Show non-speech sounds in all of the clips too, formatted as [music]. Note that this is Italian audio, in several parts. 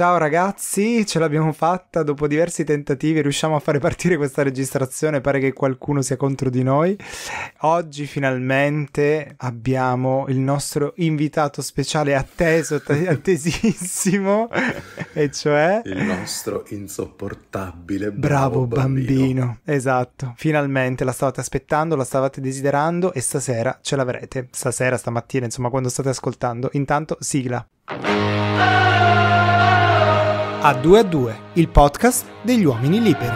Ciao ragazzi, ce l'abbiamo fatta dopo diversi tentativi, riusciamo a fare partire questa registrazione, pare che qualcuno sia contro di noi. Oggi finalmente abbiamo il nostro invitato speciale atteso, [laughs] attesissimo, e cioè... Il nostro insopportabile bravo, bravo bambino. bambino. Esatto, finalmente la stavate aspettando, la stavate desiderando e stasera ce l'avrete. Stasera, stamattina, insomma, quando state ascoltando. Intanto sigla a 2 a 2, il podcast degli uomini liberi.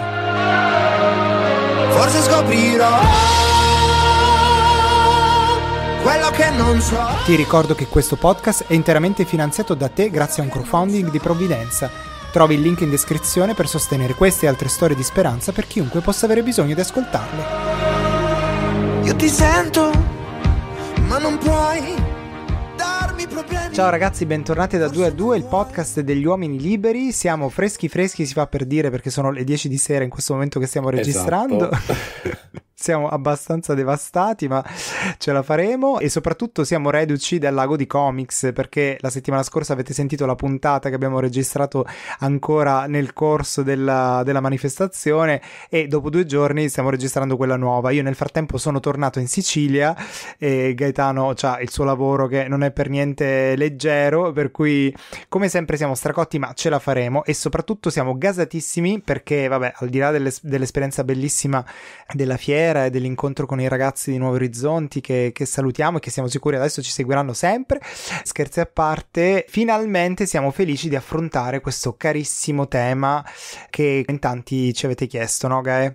Forse scoprirò quello che non so. Ti ricordo che questo podcast è interamente finanziato da te grazie a un crowdfunding di provvidenza. Trovi il link in descrizione per sostenere queste e altre storie di speranza per chiunque possa avere bisogno di ascoltarle. Io ti sento, ma non puoi Ciao ragazzi, bentornati da 2 a 2, il podcast degli uomini liberi. Siamo freschi freschi, si fa per dire perché sono le 10 di sera in questo momento che stiamo esatto. registrando. Esatto. [laughs] siamo abbastanza devastati, ma ce la faremo e soprattutto siamo reduci dal lago di comics perché la settimana scorsa avete sentito la puntata che abbiamo registrato ancora nel corso della, della manifestazione e dopo due giorni stiamo registrando quella nuova. Io nel frattempo sono tornato in Sicilia e Gaetano ha il suo lavoro che non è per niente leggero, per cui come sempre siamo stracotti ma ce la faremo e soprattutto siamo gasatissimi perché vabbè al di là dell'es- dell'esperienza bellissima della fiera sera e eh, dell'incontro con i ragazzi di Nuovi Orizzonti che, che salutiamo e che siamo sicuri adesso ci seguiranno sempre. Scherzi a parte, finalmente siamo felici di affrontare questo carissimo tema che in tanti ci avete chiesto, no Gae?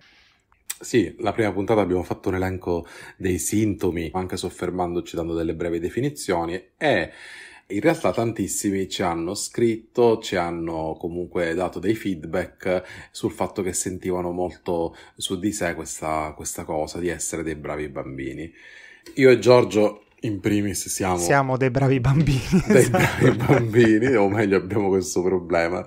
Sì, la prima puntata abbiamo fatto un elenco dei sintomi, anche soffermandoci dando delle brevi definizioni e in realtà tantissimi ci hanno scritto, ci hanno comunque dato dei feedback sul fatto che sentivano molto su di sé questa, questa cosa di essere dei bravi bambini. Io e Giorgio in primis siamo... Siamo dei bravi bambini. Dei esatto. bravi bambini, o meglio abbiamo questo problema.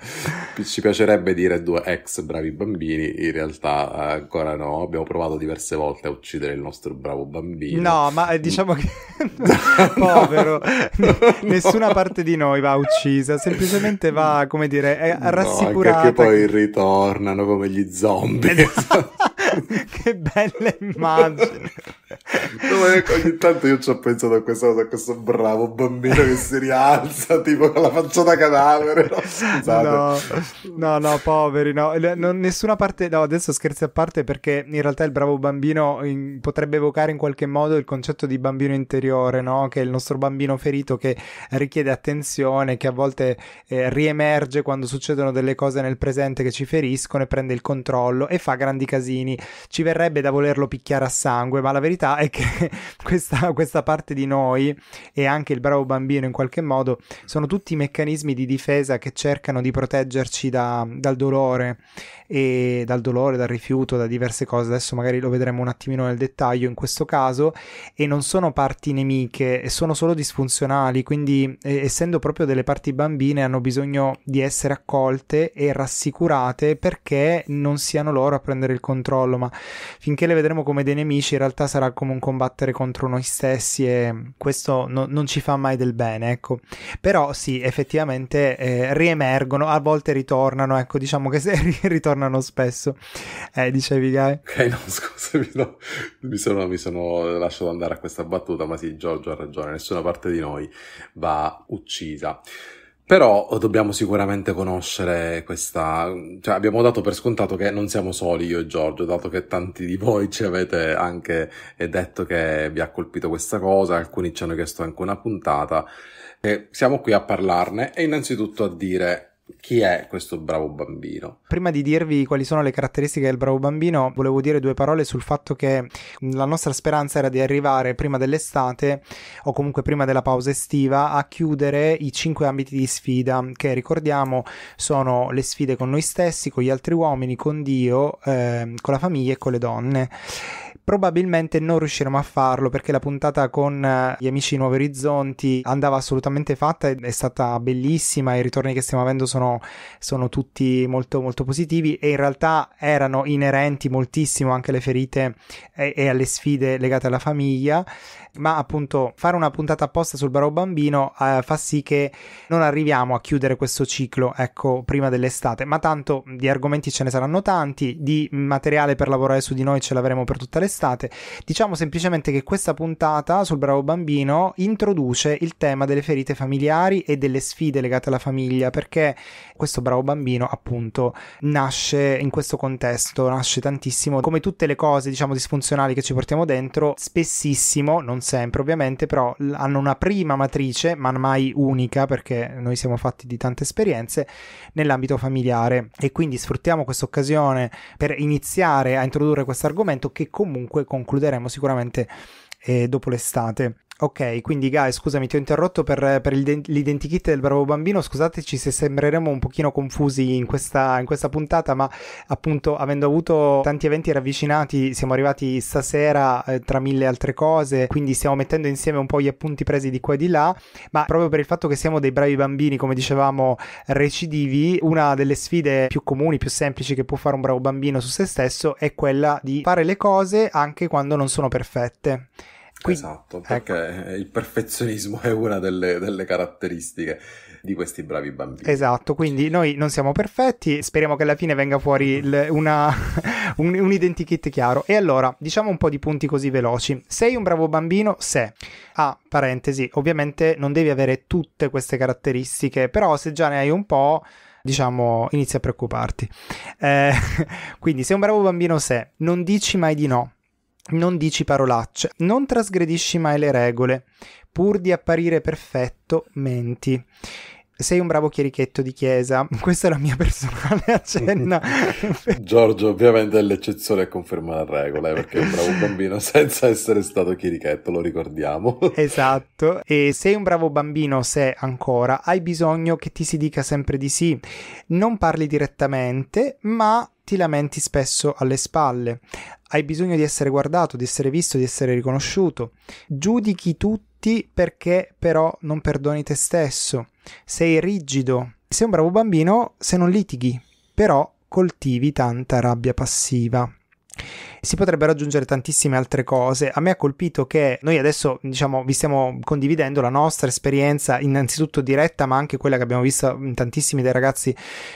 Ci piacerebbe dire due ex bravi bambini, in realtà eh, ancora no, abbiamo provato diverse volte a uccidere il nostro bravo bambino. No, ma eh, diciamo che... [laughs] [laughs] Povero, no. nessuna parte di noi va uccisa, semplicemente va, come dire, è eh, rassicurata. No, perché poi ritornano come gli zombie. Esatto. [laughs] che belle immagini. No, ecco, ogni tanto io ci ho pensato a questa cosa, a questo bravo bambino che si rialza [laughs] tipo con la facciata cadavere. No, no, no, no poveri, no. no. Nessuna parte, no, adesso scherzi a parte perché in realtà il bravo bambino in, potrebbe evocare in qualche modo il concetto di bambino interiore, no? Che è il nostro bambino ferito che richiede attenzione, che a volte eh, riemerge quando succedono delle cose nel presente che ci feriscono e prende il controllo e fa grandi casini. Ci verrebbe da volerlo picchiare a sangue, ma la verità verità è che [laughs] questa, questa, parte di noi e anche il bravo bambino in qualche modo sono tutti meccanismi di difesa che cercano di proteggerci da, dal dolore e dal dolore, dal rifiuto, da diverse cose. Adesso magari lo vedremo un attimino nel dettaglio in questo caso e non sono parti nemiche, sono solo disfunzionali, quindi eh, essendo proprio delle parti bambine hanno bisogno di essere accolte e rassicurate perché non siano loro a prendere il controllo, ma finché le vedremo come dei nemici in realtà sarà sembra come un combattere contro noi stessi e questo no, non ci fa mai del bene, ecco. Però sì, effettivamente eh, riemergono, a volte ritornano, ecco, diciamo che se ritornano spesso. Eh, dicevi Guy? Ok, no, scusami, no. Mi, sono, mi sono lasciato andare a questa battuta, ma sì, Giorgio ha ragione, nessuna parte di noi va uccisa. Però dobbiamo sicuramente conoscere questa, cioè abbiamo dato per scontato che non siamo soli io e Giorgio, dato che tanti di voi ci avete anche eh, detto che vi ha colpito questa cosa, alcuni ci hanno chiesto anche una puntata, e siamo qui a parlarne e innanzitutto a dire chi è questo bravo bambino. Prima di dirvi quali sono le caratteristiche del bravo bambino, volevo dire due parole sul fatto che la nostra speranza era di arrivare prima dell'estate o comunque prima della pausa estiva a chiudere i cinque ambiti di sfida che ricordiamo sono le sfide con noi stessi, con gli altri uomini, con Dio, eh, con la famiglia e con le donne probabilmente non riusciremo a farlo perché la puntata con eh, gli amici di Nuovi Orizzonti andava assolutamente fatta ed è stata bellissima i ritorni che stiamo avendo sono sono, sono tutti molto, molto positivi e in realtà erano inerenti moltissimo anche alle ferite e, e alle sfide legate alla famiglia ma appunto fare una puntata apposta sul bravo Bambino eh, fa sì che non arriviamo a chiudere questo ciclo, ecco, prima dell'estate, ma tanto di argomenti ce ne saranno tanti, di materiale per lavorare su di noi ce l'avremo per tutta l'estate. Diciamo semplicemente che questa puntata sul Bravo Bambino introduce il tema delle ferite familiari e delle sfide legate alla famiglia, perché questo Bravo Bambino appunto nasce in questo contesto, nasce tantissimo, come tutte le cose diciamo disfunzionali che ci portiamo dentro, spessissimo, non non sempre ovviamente, però hanno una prima matrice, ma mai unica perché noi siamo fatti di tante esperienze nell'ambito familiare e quindi sfruttiamo questa occasione per iniziare a introdurre questo argomento che comunque concluderemo sicuramente eh, dopo l'estate. Ok, quindi guys, scusami, ti ho interrotto per, per il, l'identikit del bravo bambino, scusateci se sembreremo un pochino confusi in questa, in questa, puntata, ma appunto avendo avuto tanti eventi ravvicinati siamo arrivati stasera eh, tra mille altre cose, quindi stiamo mettendo insieme un po' gli appunti presi di qua e di là, ma proprio per il fatto che siamo dei bravi bambini, come dicevamo, recidivi, una delle sfide più comuni, più semplici che può fare un bravo bambino su se stesso è quella di fare le cose anche quando non sono perfette. Quindi, esatto, ecco. perché il perfezionismo è una delle, delle, caratteristiche di questi bravi bambini. Esatto, quindi noi non siamo perfetti, speriamo che alla fine venga fuori l- una, [laughs] un, un identikit chiaro. E allora, diciamo un po' di punti così veloci. Sei un bravo bambino se, ah, parentesi, ovviamente non devi avere tutte queste caratteristiche, però se già ne hai un po' diciamo, inizia a preoccuparti. Eh, [laughs] quindi, sei un bravo bambino se non dici mai di no, non dici parolacce, non trasgredisci mai le regole, pur di apparire perfetto, menti sei un bravo chierichetto di chiesa. [laughs] Questa è la mia personale [laughs] accenna. [laughs] Giorgio, ovviamente, è l'eccezione a confermare la regola, eh, perché è un bravo bambino senza essere stato chierichetto, lo ricordiamo. esatto. E sei un bravo bambino se ancora hai bisogno che ti si dica sempre di sì. Non parli direttamente, ma ti lamenti spesso alle spalle, hai bisogno di essere guardato, di essere visto, di essere riconosciuto, giudichi tutti perché però non perdoni te stesso, sei rigido, sei un bravo bambino se non litighi, però coltivi tanta rabbia passiva si potrebbero aggiungere tantissime altre cose. A me ha colpito che noi adesso, diciamo, vi stiamo condividendo la nostra esperienza, innanzitutto diretta, ma anche quella che abbiamo visto in tantissimi dei ragazzi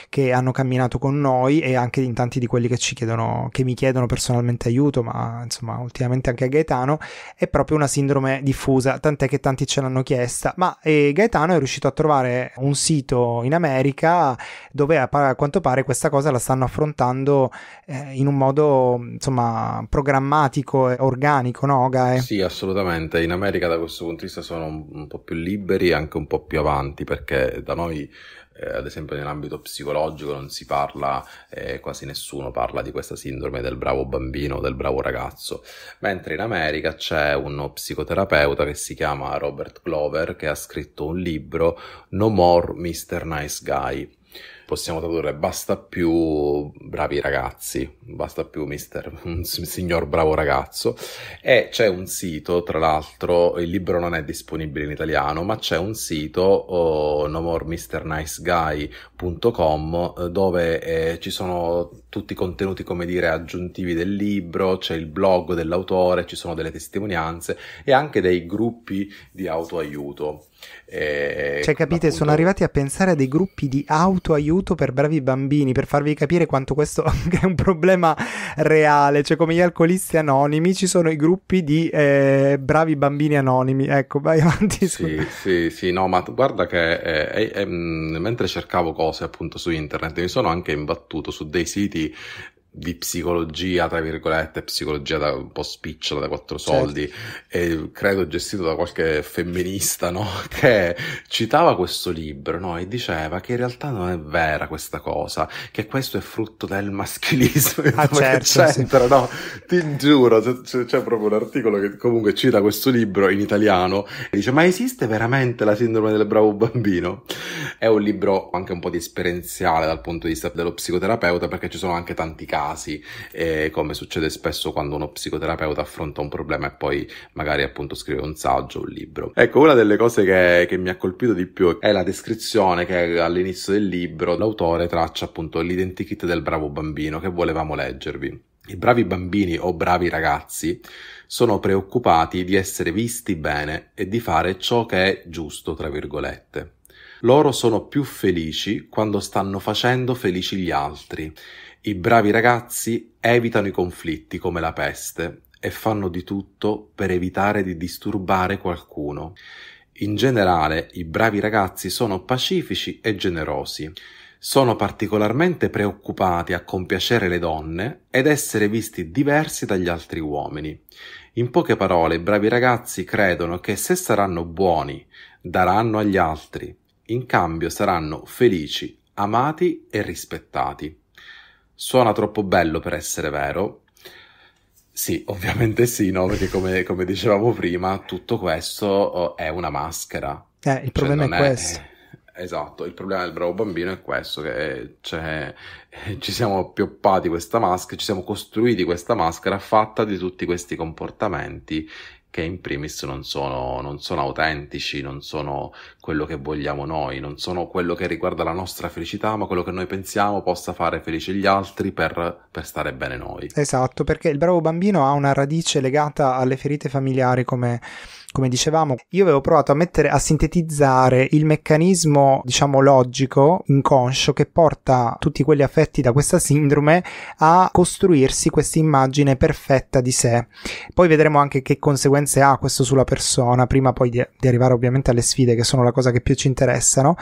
che hanno camminato con noi e anche in tanti di quelli che ci chiedono, che mi chiedono personalmente aiuto, ma insomma, ultimamente anche a Gaetano, è proprio una sindrome diffusa, tant'è che tanti ce l'hanno chiesta. Ma eh, Gaetano è riuscito a trovare un sito in America dove a quanto pare questa cosa la stanno affrontando eh, in un modo, insomma, programmatico e organico, no Gae? Sì, assolutamente. In America da questo punto di vista sono un, un po' più liberi e anche un po' più avanti perché da noi eh, ad esempio nell'ambito psicologico non si parla, eh, quasi nessuno parla di questa sindrome del bravo bambino o del bravo ragazzo, mentre in America c'è uno psicoterapeuta che si chiama Robert Glover che ha scritto un libro No More Mr. Nice Guy possiamo tradurre basta più bravi ragazzi, basta più mister, [laughs] signor bravo ragazzo. E c'è un sito, tra l'altro, il libro non è disponibile in italiano, ma c'è un sito oh, nomoremisterniceguy.com dove eh, ci sono tutti i contenuti, come dire, aggiuntivi del libro, c'è il blog dell'autore, ci sono delle testimonianze e anche dei gruppi di autoaiuto. Eh, cioè, capite, appunto... sono arrivati a pensare a dei gruppi di autoaiuto per bravi bambini, per farvi capire quanto questo [laughs] è un problema reale. Cioè, come gli alcolisti anonimi, ci sono i gruppi di eh, bravi bambini anonimi. Ecco, vai [laughs] avanti. Sì, su... sì, sì, no, ma guarda che eh, eh, eh mm, mentre cercavo cose appunto su internet, mi sono anche imbattuto su dei siti di psicologia, tra virgolette, psicologia da, un po' spicciola da quattro certo. soldi, certo. credo gestito da qualche femminista, no? [laughs] Che citava questo libro, no? E diceva che in realtà non è vera questa cosa, che questo è frutto del maschilismo. [laughs] Ah, certo, c'entra, sì. no? Ti giuro, c'è, c'è, proprio un articolo che comunque cita questo libro in italiano e dice, ma esiste veramente la sindrome del bravo bambino? È un libro anche un po' di esperienziale dal punto di vista dello psicoterapeuta perché ci sono anche tanti casi casi, eh, come succede spesso quando uno psicoterapeuta affronta un problema e poi magari appunto scrive un saggio, un libro. Ecco, una delle cose che, che mi ha colpito di più è la descrizione che all'inizio del libro l'autore traccia appunto l'identikit del bravo bambino che volevamo leggervi. I bravi bambini o bravi ragazzi sono preoccupati di essere visti bene e di fare ciò che è giusto, tra virgolette. Loro sono più felici quando stanno facendo felici gli altri i bravi ragazzi evitano i conflitti come la peste e fanno di tutto per evitare di disturbare qualcuno. In generale, i bravi ragazzi sono pacifici e generosi. Sono particolarmente preoccupati a compiacere le donne ed essere visti diversi dagli altri uomini. In poche parole, i bravi ragazzi credono che se saranno buoni, daranno agli altri, in cambio saranno felici, amati e rispettati. Suona troppo bello per essere vero. Sì, [laughs] ovviamente sì, no? Perché come, come dicevamo prima, tutto questo oh, è una maschera. Eh, il cioè, problema è questo. È... Eh, esatto, il problema del bravo bambino è questo, che cioè, eh, ci siamo appioppati questa maschera, ci siamo costruiti questa maschera fatta di tutti questi comportamenti che in primis non sono, non sono autentici, non sono quello che vogliamo noi, non sono quello che riguarda la nostra felicità, ma quello che noi pensiamo possa fare felici gli altri per, per stare bene noi. Esatto, perché il bravo bambino ha una radice legata alle ferite familiari come come dicevamo, io avevo provato a mettere a sintetizzare il meccanismo, diciamo, logico, inconscio che porta tutti quelli affetti da questa sindrome a costruirsi questa immagine perfetta di sé. Poi vedremo anche che conseguenze ha questo sulla persona, prima poi di, di arrivare ovviamente alle sfide che sono la cosa che più ci interessano,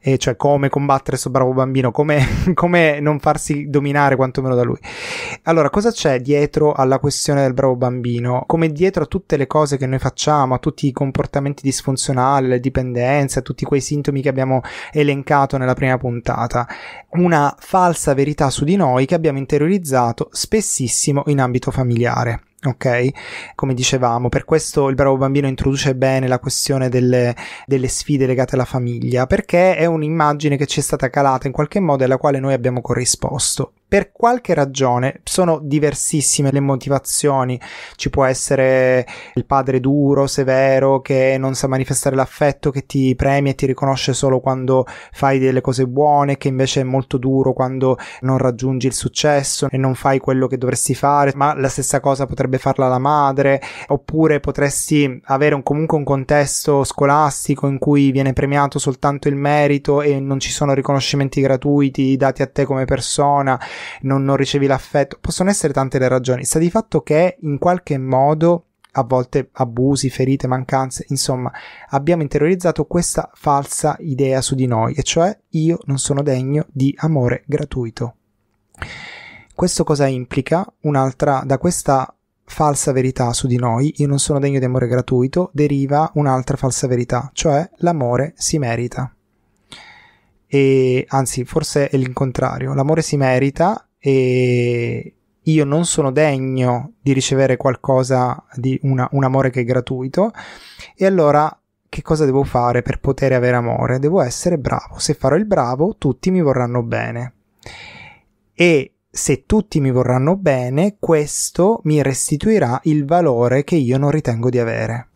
e cioè come combattere questo bravo bambino, come, [laughs] come non farsi dominare quantomeno da lui. Allora, cosa c'è dietro alla questione del bravo bambino? Come dietro a tutte le cose che noi facciamo a tutti i comportamenti disfunzionali, le dipendenze, a tutti quei sintomi che abbiamo elencato nella prima puntata. Una falsa verità su di noi che abbiamo interiorizzato spessissimo in ambito familiare. Ok, come dicevamo, per questo il bravo bambino introduce bene la questione delle, delle, sfide legate alla famiglia, perché è un'immagine che ci è stata calata in qualche modo e alla quale noi abbiamo corrisposto. Per qualche ragione sono diversissime le motivazioni, ci può essere il padre duro, severo, che non sa manifestare l'affetto, che ti premia e ti riconosce solo quando fai delle cose buone, che invece è molto duro quando non raggiungi il successo e non fai quello che dovresti fare, ma la stessa cosa potrebbe potrebbe farla la madre, oppure potresti avere un, comunque un contesto scolastico in cui viene premiato soltanto il merito e non ci sono riconoscimenti gratuiti dati a te come persona, non, non ricevi l'affetto. Possono essere tante le ragioni. Sta di fatto che in qualche modo a volte abusi, ferite, mancanze, insomma, abbiamo interiorizzato questa falsa idea su di noi, e cioè io non sono degno di amore gratuito. Questo cosa implica? Un'altra, da questa falsa verità su di noi, io non sono degno di amore gratuito, deriva un'altra falsa verità, cioè l'amore si merita. E, anzi, forse è l'incontrario, l'amore si merita e io non sono degno di ricevere qualcosa di una, un amore che è gratuito e allora che cosa devo fare per poter avere amore? Devo essere bravo, se farò il bravo tutti mi vorranno bene. E se tutti mi vorranno bene, questo mi restituirà il valore che io non ritengo di avere.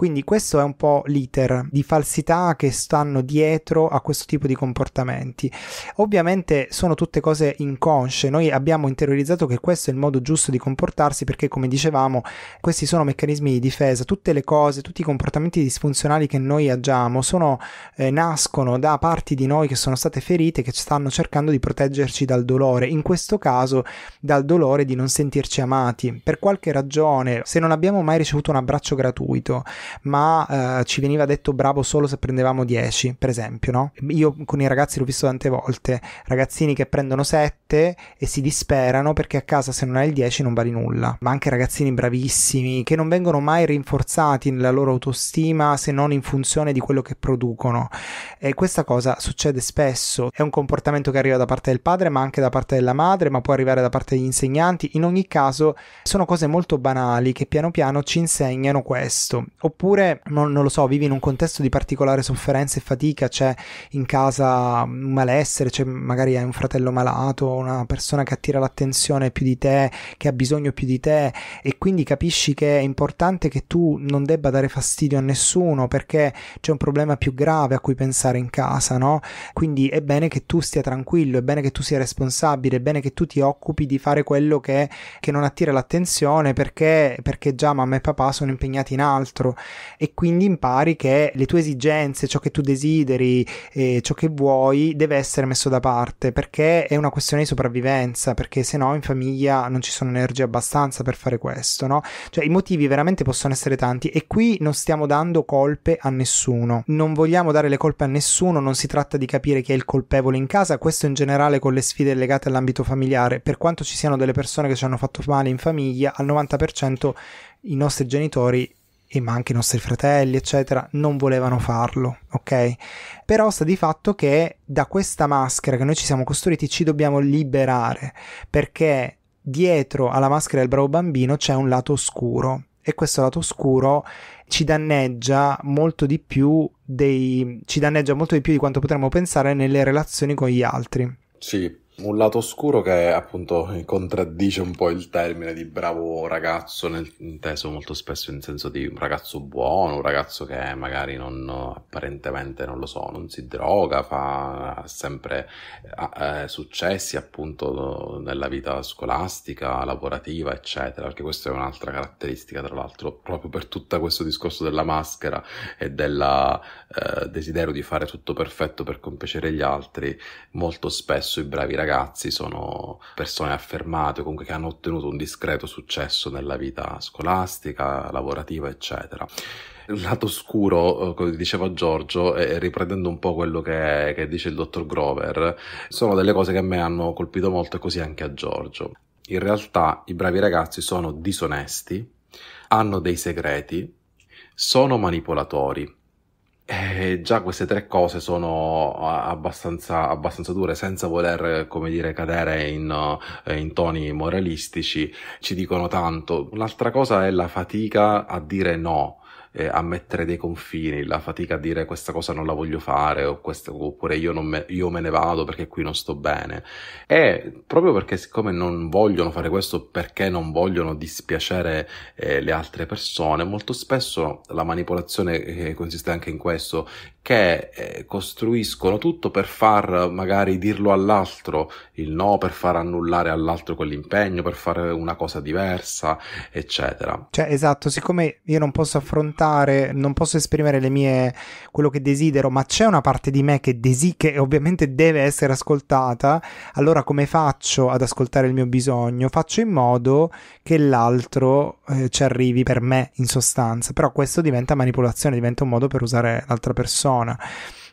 Quindi questo è un po' l'iter di falsità che stanno dietro a questo tipo di comportamenti. Ovviamente sono tutte cose inconsce, noi abbiamo interiorizzato che questo è il modo giusto di comportarsi perché come dicevamo questi sono meccanismi di difesa, tutte le cose, tutti i comportamenti disfunzionali che noi agiamo sono, eh, nascono da parti di noi che sono state ferite, che stanno cercando di proteggerci dal dolore, in questo caso dal dolore di non sentirci amati. Per qualche ragione, se non abbiamo mai ricevuto un abbraccio gratuito, ma eh, ci veniva detto bravo solo se prendevamo 10, per esempio, no? Io con i ragazzi l'ho visto tante volte, ragazzini che prendono 7 e si disperano perché a casa se non hai il 10 non vali nulla, ma anche ragazzini bravissimi che non vengono mai rinforzati nella loro autostima se non in funzione di quello che producono. E questa cosa succede spesso, è un comportamento che arriva da parte del padre, ma anche da parte della madre, ma può arrivare da parte degli insegnanti. In ogni caso sono cose molto banali che piano piano ci insegnano questo. Oppure oppure non, non, lo so, vivi in un contesto di particolare sofferenza e fatica, c'è in casa un malessere, c'è magari hai un fratello malato, una persona che attira l'attenzione più di te, che ha bisogno più di te e quindi capisci che è importante che tu non debba dare fastidio a nessuno perché c'è un problema più grave a cui pensare in casa, no? Quindi è bene che tu stia tranquillo, è bene che tu sia responsabile, è bene che tu ti occupi di fare quello che, che non attira l'attenzione perché, perché già mamma e papà sono impegnati in altro e quindi impari che le tue esigenze, ciò che tu desideri, eh, ciò che vuoi deve essere messo da parte perché è una questione di sopravvivenza, perché se no in famiglia non ci sono energie abbastanza per fare questo, no? Cioè i motivi veramente possono essere tanti e qui non stiamo dando colpe a nessuno, non vogliamo dare le colpe a nessuno, non si tratta di capire chi è il colpevole in casa, questo in generale con le sfide legate all'ambito familiare, per quanto ci siano delle persone che ci hanno fatto male in famiglia, al 90% i nostri genitori e ma anche i nostri fratelli, eccetera, non volevano farlo, ok? Però sta di fatto che da questa maschera che noi ci siamo costruiti ci dobbiamo liberare, perché dietro alla maschera del bravo bambino c'è un lato oscuro e questo lato oscuro ci danneggia molto di più dei ci danneggia molto di più di quanto potremmo pensare nelle relazioni con gli altri. Sì, un lato oscuro che appunto contraddice un po' il termine di bravo ragazzo, nel, inteso molto spesso in senso di un ragazzo buono, un ragazzo che magari non, apparentemente non lo so, non si droga, fa sempre eh, successi appunto nella vita scolastica, lavorativa, eccetera, perché questa è un'altra caratteristica, tra l'altro, proprio per tutto questo discorso della maschera e del eh, desiderio di fare tutto perfetto per compiacere gli altri, molto spesso i bravi ragazzi ragazzi sono persone affermate, comunque che hanno ottenuto un discreto successo nella vita scolastica, lavorativa, eccetera. Il lato scuro, eh, come diceva Giorgio, e riprendendo un po' quello che, che dice il dottor Grover, sono delle cose che a me hanno colpito molto e così anche a Giorgio. In realtà i bravi ragazzi sono disonesti, hanno dei segreti, sono manipolatori eh, già queste tre cose sono ah, abbastanza, abbastanza, dure, senza voler, come dire, cadere in, eh, in, toni moralistici, ci dicono tanto. L'altra cosa è la fatica a dire no, eh, a mettere dei confini, la fatica a dire questa cosa non la voglio fare o questa, oppure io non me, io, me, ne vado perché qui non sto bene. E proprio perché siccome non vogliono fare questo, perché non vogliono dispiacere eh, le altre persone, molto spesso la manipolazione che eh, consiste anche in questo, che eh, costruiscono tutto per far magari dirlo all'altro il no, per far annullare all'altro quell'impegno, per fare una cosa diversa, eccetera. Cioè, esatto, siccome io non posso affrontare, non posso esprimere le mie quello che desidero, ma c'è una parte di me che desi e ovviamente deve essere ascoltata, allora come faccio ad ascoltare il mio bisogno? Faccio in modo che l'altro eh, ci arrivi per me in sostanza, però questo diventa manipolazione, diventa un modo per usare l'altra persona persona.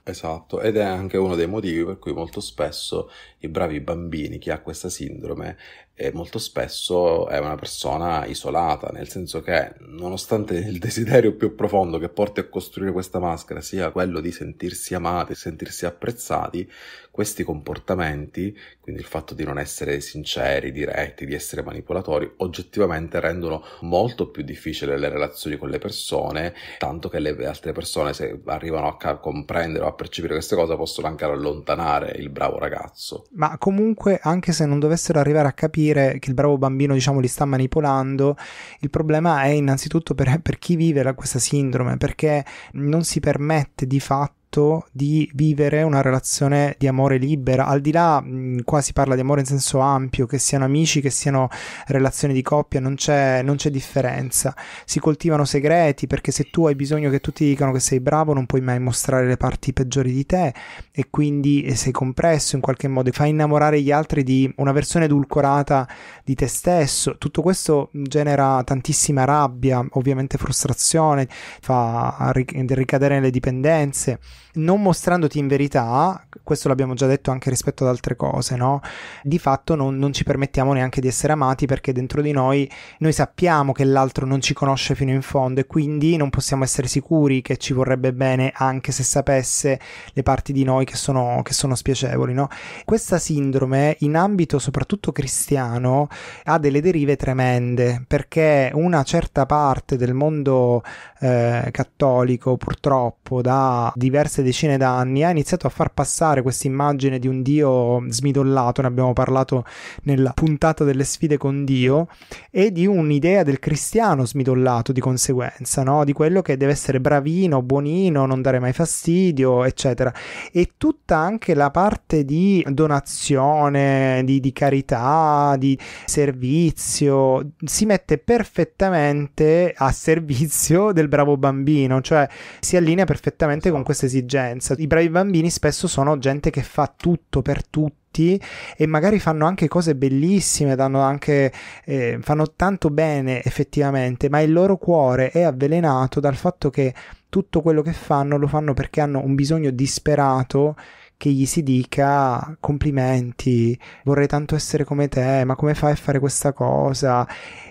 Esatto, ed è anche uno dei motivi per cui molto spesso i bravi bambini, chi ha questa sindrome è molto spesso è una persona isolata, nel senso che nonostante il desiderio più profondo che porti a costruire questa maschera sia quello di sentirsi amati, sentirsi apprezzati, questi comportamenti, quindi il fatto di non essere sinceri, diretti, di essere manipolatori, oggettivamente rendono molto più difficile le relazioni con le persone, tanto che le altre persone se arrivano a comprendere o a percepire queste cose possono anche allontanare il bravo ragazzo ma comunque anche se non dovessero arrivare a capire che il bravo bambino diciamo li sta manipolando, il problema è innanzitutto per, per chi vive la, questa sindrome, perché non si permette di fatto fatto di vivere una relazione di amore libera, al di là mh, qua si parla di amore in senso ampio, che siano amici, che siano relazioni di coppia, non c'è, non c'è differenza. Si coltivano segreti perché se tu hai bisogno che tutti dicano che sei bravo non puoi mai mostrare le parti peggiori di te e quindi eh, sei compresso in qualche modo, fai innamorare gli altri di una versione edulcorata di te stesso. Tutto questo genera tantissima rabbia, ovviamente frustrazione, fa ricadere nelle dipendenze non mostrandoti in verità, questo l'abbiamo già detto anche rispetto ad altre cose, no? Di fatto non, non, ci permettiamo neanche di essere amati perché dentro di noi noi sappiamo che l'altro non ci conosce fino in fondo e quindi non possiamo essere sicuri che ci vorrebbe bene anche se sapesse le parti di noi che sono, che sono spiacevoli, no? Questa sindrome in ambito soprattutto cristiano ha delle derive tremende perché una certa parte del mondo eh, cattolico purtroppo da diversi diverse decine d'anni, ha iniziato a far passare questa immagine di un Dio smidollato, ne abbiamo parlato nella puntata delle sfide con Dio, e di un'idea del cristiano smidollato di conseguenza, no? di quello che deve essere bravino, buonino, non dare mai fastidio, eccetera. E tutta anche la parte di donazione, di, di carità, di servizio, si mette perfettamente a servizio del bravo bambino, cioè si allinea perfettamente con esatto. questa esigenze esigenza. I bravi bambini spesso sono gente che fa tutto per tutti e magari fanno anche cose bellissime, danno anche, eh, fanno tanto bene effettivamente, ma il loro cuore è avvelenato dal fatto che tutto quello che fanno lo fanno perché hanno un bisogno disperato che gli si dica ah, complimenti, vorrei tanto essere come te, ma come fai a fare questa cosa?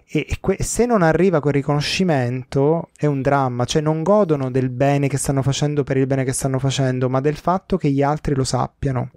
e, que- se non arriva quel riconoscimento è un dramma, cioè non godono del bene che stanno facendo per il bene che stanno facendo, ma del fatto che gli altri lo sappiano.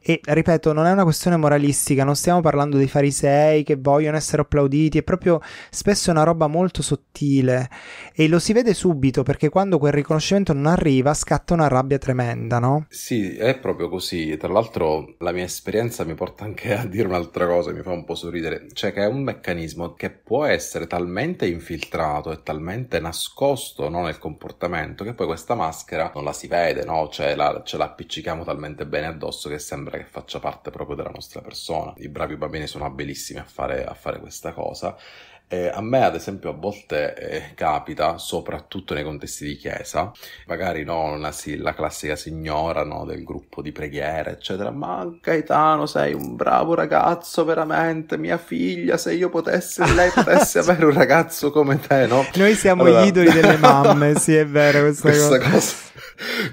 E ripeto, non è una questione moralistica, non stiamo parlando dei farisei che vogliono essere applauditi, è proprio spesso una roba molto sottile e lo si vede subito perché quando quel riconoscimento non arriva scatta una rabbia tremenda, no? Sì, è proprio così. Tra l'altro la mia esperienza mi porta anche a dire un'altra cosa, mi fa un po' sorridere, cioè che è un meccanismo che può può essere talmente infiltrato e talmente nascosto no, nel comportamento che poi questa maschera non la si vede, no? cioè la, ce l'appiccichiamo talmente bene addosso che sembra che faccia parte proprio della nostra persona. I bravi bambini sono abilissimi a fare, a fare questa cosa eh, a me, ad esempio, a volte eh, capita, soprattutto nei contesti di chiesa, magari no, una, sì, la classica signora no, del gruppo di preghiera, eccetera, ma Gaetano sei un bravo ragazzo, veramente, mia figlia, se io potessi, lei potesse [laughs] avere un ragazzo come te, no? Noi siamo allora... gli idoli delle mamme, sì, è vero questa, questa cosa. cosa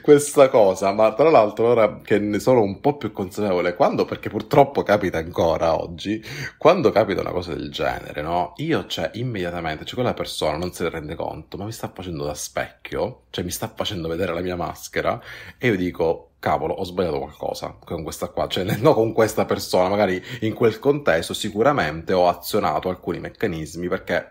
questa cosa, ma tra l'altro ora che ne sono un po' più consapevole, quando, perché purtroppo capita ancora oggi, quando capita una cosa del genere, no? Io c'è cioè, immediatamente, cioè quella persona non se ne rende conto, ma mi sta facendo da specchio, cioè mi sta facendo vedere la mia maschera e io dico cavolo, ho sbagliato qualcosa con questa qua, cioè [laughs] no con questa persona, magari in quel contesto sicuramente ho azionato alcuni meccanismi perché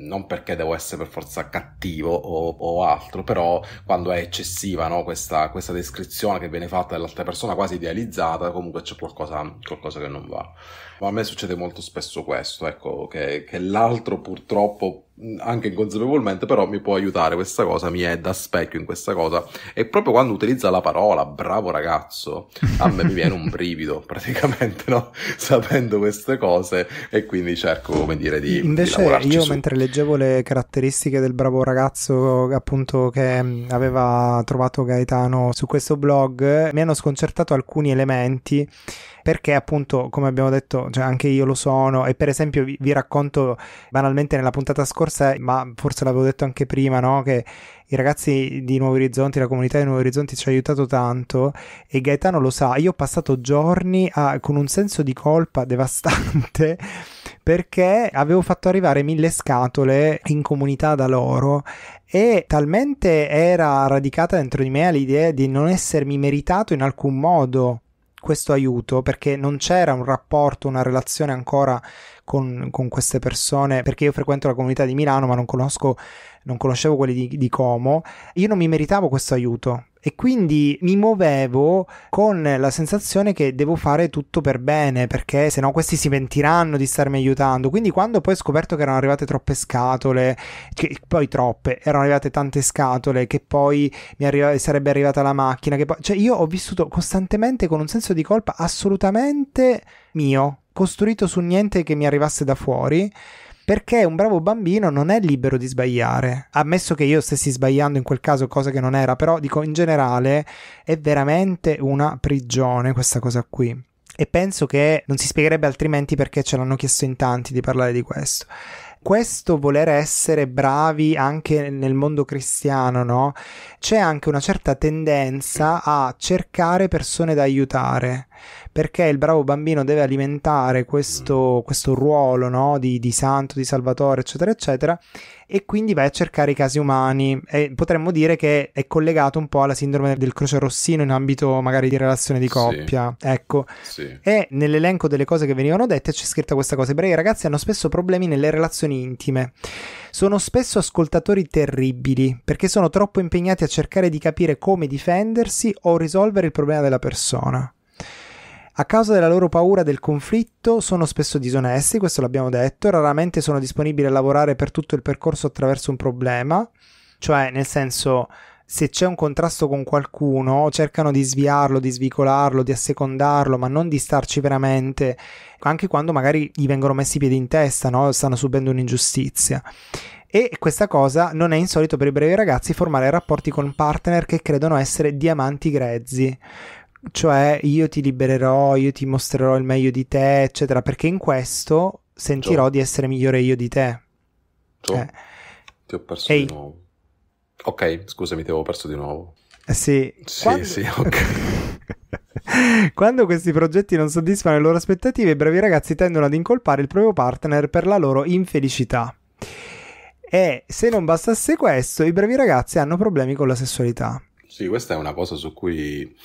non perché devo essere per forza cattivo o, o altro, però quando è eccessiva no, questa, questa, descrizione che viene fatta dall'altra persona quasi idealizzata, comunque c'è qualcosa, qualcosa che non va. Ma a me succede molto spesso questo, ecco, che, che l'altro purtroppo anche inconsapevolmente, però mi può aiutare questa cosa, mi è da specchio in questa cosa. E proprio quando utilizza la parola bravo ragazzo, a me mi viene un brivido [laughs] praticamente, no? Sapendo queste cose e quindi cerco, come dire, di... Invece di io su. mentre leggevo le caratteristiche del bravo ragazzo appunto che mm, aveva trovato Gaetano su questo blog, mi hanno sconcertato alcuni elementi perché appunto, come abbiamo detto, cioè anche io lo sono e per esempio vi, vi, racconto banalmente nella puntata scorsa, ma forse l'avevo detto anche prima, no? che i ragazzi di Nuovi Orizzonti, la comunità di Nuovi Orizzonti ci ha aiutato tanto e Gaetano lo sa, io ho passato giorni a, con un senso di colpa devastante [laughs] perché avevo fatto arrivare mille scatole in comunità da loro e talmente era radicata dentro di me l'idea di non essermi meritato in alcun modo questo aiuto perché non c'era un rapporto, una relazione ancora con, con, queste persone, perché io frequento la comunità di Milano ma non, conosco, non conoscevo quelli di, di Como, io non mi meritavo questo aiuto e quindi mi muovevo con la sensazione che devo fare tutto per bene perché se no questi si pentiranno di starmi aiutando. Quindi quando poi ho scoperto che erano arrivate troppe scatole, che poi troppe, erano arrivate tante scatole, che poi mi arriva, sarebbe arrivata la macchina, che poi... cioè io ho vissuto costantemente con un senso di colpa assolutamente mio, costruito su niente che mi arrivasse da fuori perché un bravo bambino non è libero di sbagliare. Ammesso che io stessi sbagliando in quel caso, cosa che non era, però dico in generale è veramente una prigione questa cosa qui e penso che non si spiegherebbe altrimenti perché ce l'hanno chiesto in tanti di parlare di questo. Questo voler essere bravi anche nel mondo cristiano, no? C'è anche una certa tendenza a cercare persone da aiutare perché il bravo bambino deve alimentare questo, questo ruolo no? di, di, santo, di salvatore, eccetera, eccetera, e quindi vai a cercare i casi umani. E potremmo dire che è collegato un po' alla sindrome del croce rossino in ambito magari di relazione di coppia. Sì. Ecco. Sì. E nell'elenco delle cose che venivano dette c'è scritta questa cosa. I ragazzi hanno spesso problemi nelle relazioni intime. Sono spesso ascoltatori terribili perché sono troppo impegnati a cercare di capire come difendersi o risolvere il problema della persona. A causa della loro paura del conflitto sono spesso disonesti, questo l'abbiamo detto, raramente sono disponibili a lavorare per tutto il percorso attraverso un problema, cioè nel senso se c'è un contrasto con qualcuno, cercano di sviarlo, di svicolarlo, di assecondarlo, ma non di starci veramente, anche quando magari gli vengono messi i piedi in testa, no? stanno subendo un'ingiustizia. E questa cosa non è insolito per i brevi ragazzi formare rapporti con partner che credono essere diamanti grezzi. Cioè io ti libererò, io ti mostrerò il meglio di te, eccetera, perché in questo sentirò Gio. di essere migliore io di te. Eh. Ti ho perso Ehi. di nuovo. Ok, scusami, ti avevo perso di nuovo. Eh, sì, sì, Quando... sì [laughs] ok. Quando questi progetti non soddisfano le loro aspettative, i bravi ragazzi tendono ad incolpare il proprio partner per la loro infelicità. E se non bastasse questo, i bravi ragazzi hanno problemi con la sessualità. Sì, questa è una cosa su cui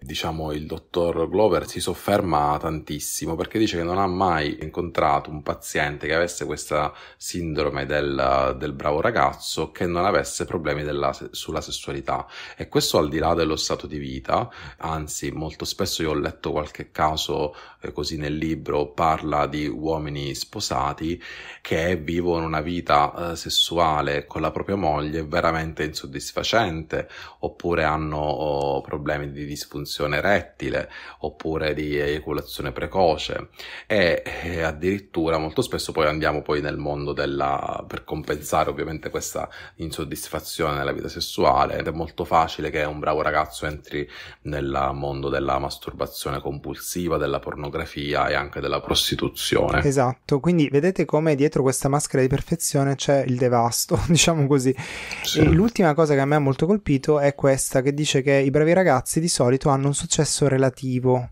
diciamo, il dottor Glover si sofferma tantissimo perché dice che non ha mai incontrato un paziente che avesse questa sindrome del, del bravo ragazzo che non avesse problemi della, sulla sessualità. E questo al di là dello stato di vita, anzi, molto spesso io ho letto qualche caso eh, così nel libro, parla di uomini sposati che vivono una vita eh, sessuale con la propria moglie veramente insoddisfacente oppure hanno oh, problemi di disfunzione disfunzione erettile oppure di eiaculazione precoce e, e eh, addirittura molto spesso poi andiamo poi nel mondo della per compensare ovviamente questa insoddisfazione nella vita sessuale ed è molto facile che un bravo ragazzo entri nel mondo della masturbazione compulsiva, della pornografia e anche della prostituzione. Esatto, quindi vedete come dietro questa maschera di perfezione c'è il devasto, [laughs] diciamo così. Sì. l'ultima cosa che a me ha molto colpito è questa che dice che i bravi ragazzi di solito hanno hanno un successo relativo.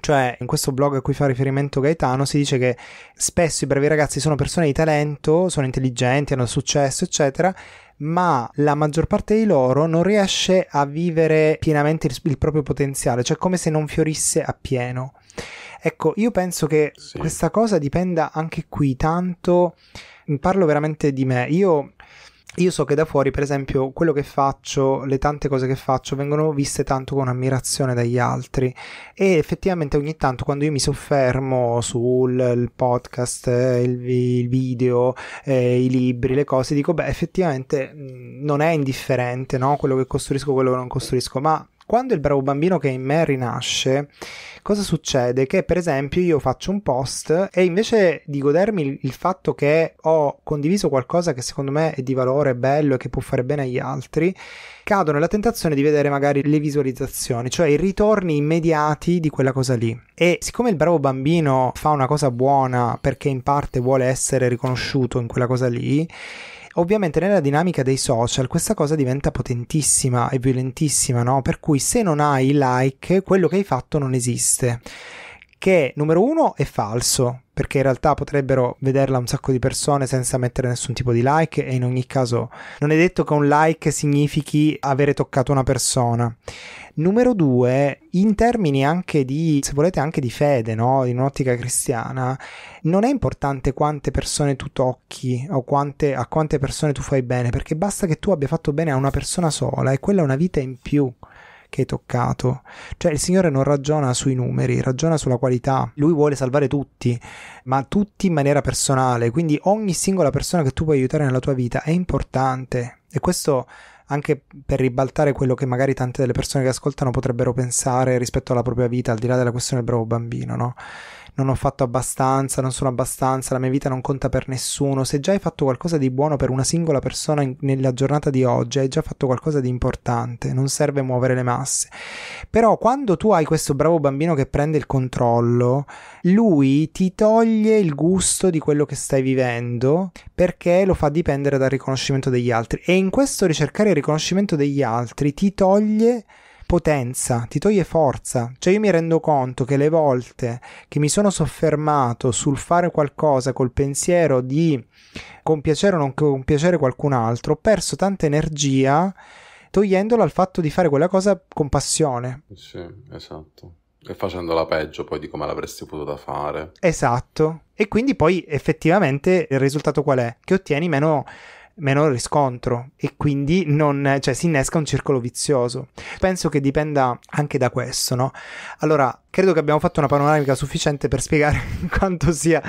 Cioè, in questo blog a cui fa riferimento Gaetano si dice che spesso i bravi ragazzi sono persone di talento, sono intelligenti, hanno successo, eccetera, ma la maggior parte di loro non riesce a vivere pienamente il, proprio potenziale, cioè come se non fiorisse appieno. Ecco, io penso che sì. questa cosa dipenda anche qui tanto parlo veramente di me. Io io so che da fuori, per esempio, quello che faccio, le tante cose che faccio, vengono viste tanto con ammirazione dagli altri e effettivamente ogni tanto quando io mi soffermo sul podcast, eh, il, il video, eh, i libri, le cose, dico, beh, effettivamente mm, non è indifferente no? quello che costruisco, quello che non costruisco, ma quando il bravo bambino che è in me rinasce, cosa succede? Che per esempio io faccio un post e invece di godermi il fatto che ho condiviso qualcosa che secondo me è di valore, è bello e che può fare bene agli altri, cado nella tentazione di vedere magari le visualizzazioni, cioè i ritorni immediati di quella cosa lì. E siccome il bravo bambino fa una cosa buona perché in parte vuole essere riconosciuto in quella cosa lì, Ovviamente nella dinamica dei social questa cosa diventa potentissima e violentissima, no? Per cui se non hai like, quello che hai fatto non esiste. Che numero uno è falso, perché in realtà potrebbero vederla un sacco di persone senza mettere nessun tipo di like e in ogni caso non è detto che un like significhi avere toccato una persona. Numero due, in termini anche di, se volete, anche di fede, no? in un'ottica cristiana, non è importante quante persone tu tocchi o quante, a quante persone tu fai bene, perché basta che tu abbia fatto bene a una persona sola e quella è una vita in più che hai toccato. Cioè il Signore non ragiona sui numeri, ragiona sulla qualità. Lui vuole salvare tutti, ma tutti in maniera personale. Quindi ogni singola persona che tu puoi aiutare nella tua vita è importante. E questo anche per ribaltare quello che magari tante delle persone che ascoltano potrebbero pensare rispetto alla propria vita, al di là della questione del bravo bambino, no? non ho fatto abbastanza, non sono abbastanza, la mia vita non conta per nessuno, se già hai fatto qualcosa di buono per una singola persona in, nella giornata di oggi, hai già fatto qualcosa di importante, non serve muovere le masse. Però quando tu hai questo bravo bambino che prende il controllo, lui ti toglie il gusto di quello che stai vivendo perché lo fa dipendere dal riconoscimento degli altri e in questo ricercare il riconoscimento degli altri ti toglie potenza, ti toglie forza. Cioè io mi rendo conto che le volte che mi sono soffermato sul fare qualcosa col pensiero di compiacere o non compiacere qualcun altro, ho perso tanta energia togliendola al fatto di fare quella cosa con passione. Sì, esatto. E facendola peggio poi di come l'avresti potuta fare. Esatto. E quindi poi effettivamente il risultato qual è? Che ottieni meno meno riscontro e quindi non, cioè, si innesca un circolo vizioso. Penso che dipenda anche da questo, no? Allora, credo che abbiamo fatto una panoramica sufficiente per spiegare [laughs] quanto sia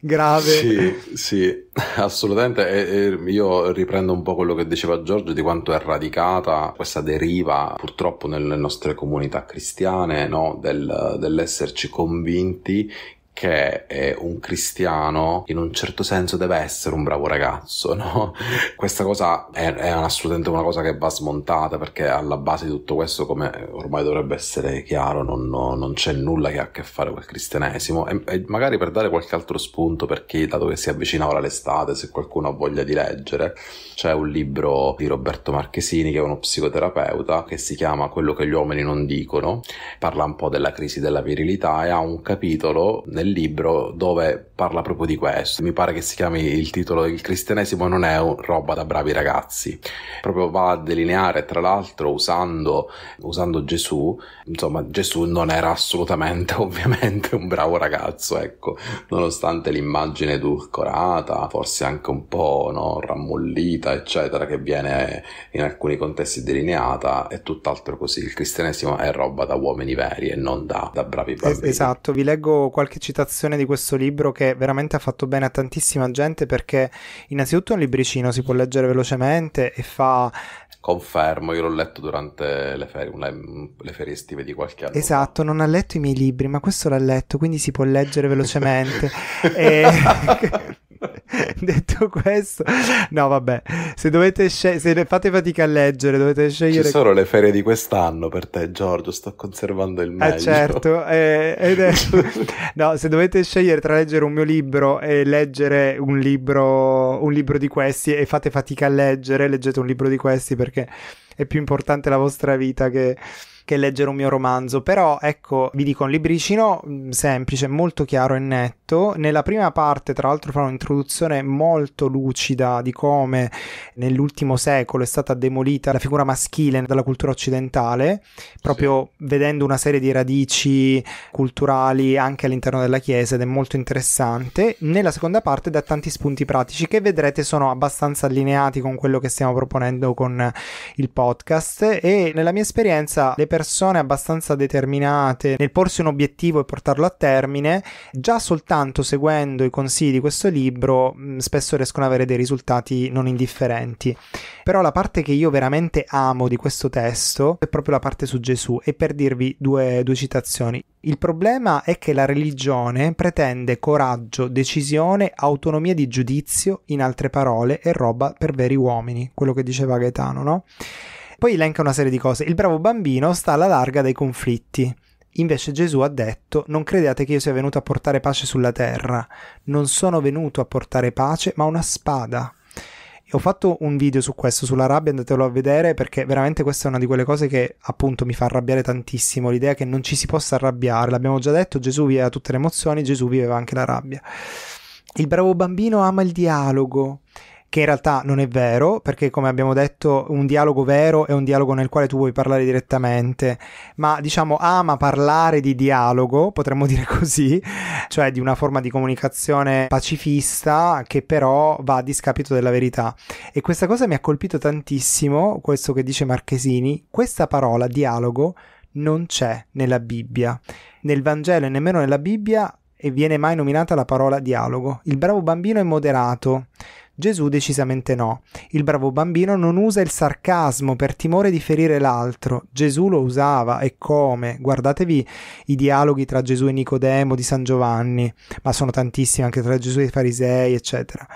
grave. Sì, sì, assolutamente. E, e io riprendo un po' quello che diceva Giorgio di quanto è radicata questa deriva purtroppo nelle nostre comunità cristiane, no? Del, dell'esserci convinti che un cristiano in un certo senso deve essere un bravo ragazzo, no? [laughs] Questa cosa è, è assolutamente una cosa che va smontata perché alla base di tutto questo, come ormai dovrebbe essere chiaro, non, non c'è nulla che ha a che fare col cristianesimo e, e, magari per dare qualche altro spunto per chi, dato che si avvicina ora l'estate, se qualcuno ha voglia di leggere, c'è un libro di Roberto Marchesini che è uno psicoterapeuta che si chiama Quello che gli uomini non dicono, parla un po' della crisi della virilità e ha un capitolo nel nel libro dove parla proprio di questo. Mi pare che si chiami il titolo Il cristianesimo non è roba da bravi ragazzi. Proprio va a delineare, tra l'altro, usando, usando Gesù, insomma, Gesù non era assolutamente, [laughs] ovviamente, un bravo ragazzo, ecco, nonostante l'immagine edulcorata, forse anche un po' no, rammollita, eccetera, che viene in alcuni contesti delineata, è tutt'altro così. Il cristianesimo è roba da uomini veri e non da, da bravi bambini. Esatto, vi leggo qualche citazione citazione di questo libro che veramente ha fatto bene a tantissima gente perché innanzitutto è un libricino, si può leggere velocemente e fa Confermo, io l'ho letto durante le ferie, le ferie, estive di qualche anno. Esatto, non ha letto i miei libri, ma questo l'ha letto, quindi si può leggere velocemente. [laughs] e... [laughs] detto questo, no, vabbè, se dovete scegliere, se fate fatica a leggere, dovete scegliere. Ci sono le ferie di quest'anno per te, Giorgio. Sto conservando il eh, meglio. Eh, certo. Eh, ed è... [laughs] no, se dovete scegliere tra leggere un mio libro e leggere un libro, un libro di questi e fate fatica a leggere, leggete un libro di questi perché è più importante la vostra vita che che leggere un mio romanzo, però ecco, vi dico un libricino mm, semplice, molto chiaro e netto. Nella prima parte, tra l'altro, fa un'introduzione molto lucida di come nell'ultimo secolo è stata demolita la figura maschile dalla cultura occidentale, proprio sì. vedendo una serie di radici culturali anche all'interno della Chiesa ed è molto interessante. Nella seconda parte dà tanti spunti pratici che vedrete sono abbastanza allineati con quello che stiamo proponendo con il podcast e nella mia esperienza le persone persone abbastanza determinate nel porsi un obiettivo e portarlo a termine, già soltanto seguendo i consigli di questo libro mm, spesso riescono ad avere dei risultati non indifferenti. Però la parte che io veramente amo di questo testo è proprio la parte su Gesù e per dirvi due, due citazioni. Il problema è che la religione pretende coraggio, decisione, autonomia di giudizio, in altre parole, è roba per veri uomini, quello che diceva Gaetano, no? Poi elenca una serie di cose. Il bravo bambino sta alla larga dai conflitti. Invece Gesù ha detto, non crediate che io sia venuto a portare pace sulla terra. Non sono venuto a portare pace, ma una spada. E ho fatto un video su questo, sulla rabbia, andatelo a vedere perché veramente questa è una di quelle cose che appunto mi fa arrabbiare tantissimo, l'idea che non ci si possa arrabbiare. L'abbiamo già detto, Gesù viveva tutte le emozioni, Gesù viveva anche la rabbia. Il bravo bambino ama il dialogo che in realtà non è vero, perché come abbiamo detto un dialogo vero è un dialogo nel quale tu vuoi parlare direttamente, ma diciamo ama parlare di dialogo, potremmo [laughs] dire così, cioè di una forma di comunicazione pacifista che però va a discapito della verità. E questa cosa mi ha colpito tantissimo, questo che dice Marchesini, questa parola dialogo non c'è nella Bibbia, nel Vangelo e nemmeno nella Bibbia e viene mai nominata la parola dialogo. Il bravo bambino è moderato, Gesù decisamente no. Il bravo bambino non usa il sarcasmo per timore di ferire l'altro. Gesù lo usava e come? Guardatevi i dialoghi tra Gesù e Nicodemo di San Giovanni, ma sono tantissimi anche tra Gesù e i farisei, eccetera.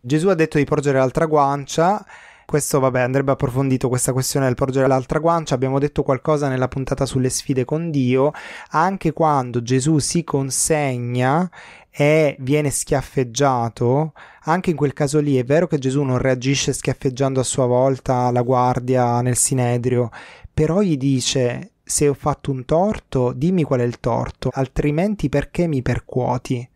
Gesù ha detto di porgere l'altra guancia. Questo, vabbè, andrebbe approfondito questa questione del porgere l'altra guancia. Abbiamo detto qualcosa nella puntata sulle sfide con Dio. Anche quando Gesù si consegna e viene schiaffeggiato, anche in quel caso lì è vero che Gesù non reagisce schiaffeggiando a sua volta la guardia nel sinedrio, però gli dice se ho fatto un torto, dimmi qual è il torto, altrimenti perché mi percuoti?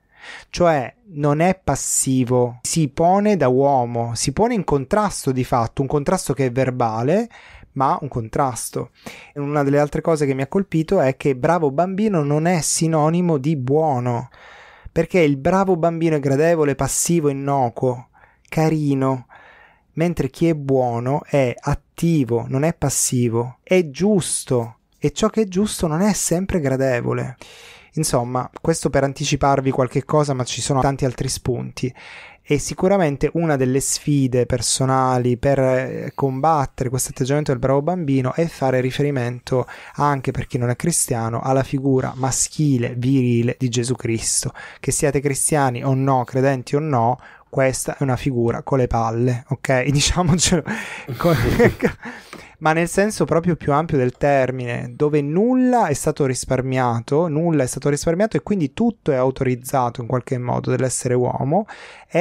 Cioè non è passivo, si pone da uomo, si pone in contrasto di fatto, un contrasto che è verbale, ma un contrasto. Una delle altre cose che mi ha colpito è che bravo bambino non è sinonimo di buono perché il bravo bambino è gradevole, passivo, innocuo, carino, mentre chi è buono è attivo, non è passivo, è giusto e ciò che è giusto non è sempre gradevole. Insomma, questo per anticiparvi qualche cosa, ma ci sono tanti altri spunti e sicuramente una delle sfide personali per eh, combattere questo atteggiamento del bravo bambino è fare riferimento anche per chi non è cristiano alla figura maschile, virile di Gesù Cristo. Che siate cristiani o no, credenti o no, questa è una figura con le palle, ok? [laughs] Diciamocelo. [laughs] [laughs] ma nel senso proprio più ampio del termine, dove nulla è stato risparmiato, nulla è stato risparmiato e quindi tutto è autorizzato in qualche modo dell'essere uomo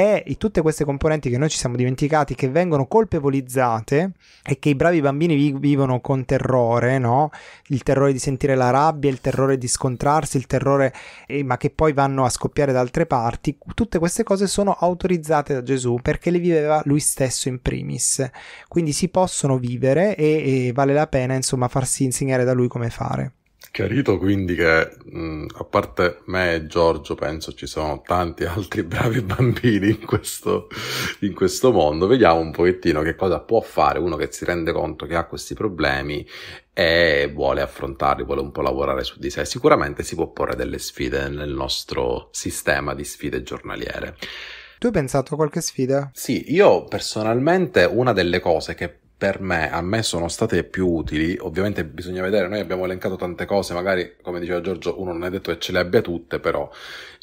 è tutte queste componenti che noi ci siamo dimenticati, che vengono colpevolizzate e che i bravi bambini vi- vivono con terrore, no? Il terrore di sentire la rabbia, il terrore di scontrarsi, il terrore, eh, ma che poi vanno a scoppiare da altre parti, tutte queste cose sono autorizzate da Gesù perché le viveva lui stesso in primis. Quindi si possono vivere e, e vale la pena, insomma, farsi insegnare da lui come fare. Chiarito quindi che, mh, a parte me e Giorgio, penso ci sono tanti [laughs] altri bravi bambini in questo, in questo mondo, vediamo un pochettino che cosa può fare uno che si rende conto che ha questi problemi e vuole affrontarli, vuole un po' lavorare su di sé. Sicuramente si può porre delle sfide nel nostro sistema di sfide giornaliere. Tu hai pensato a qualche sfida? Sì, io personalmente una delle cose che per me, a me sono state più utili. Ovviamente bisogna vedere, noi abbiamo elencato tante cose, magari come diceva Giorgio, uno non è detto che ce le abbia tutte, però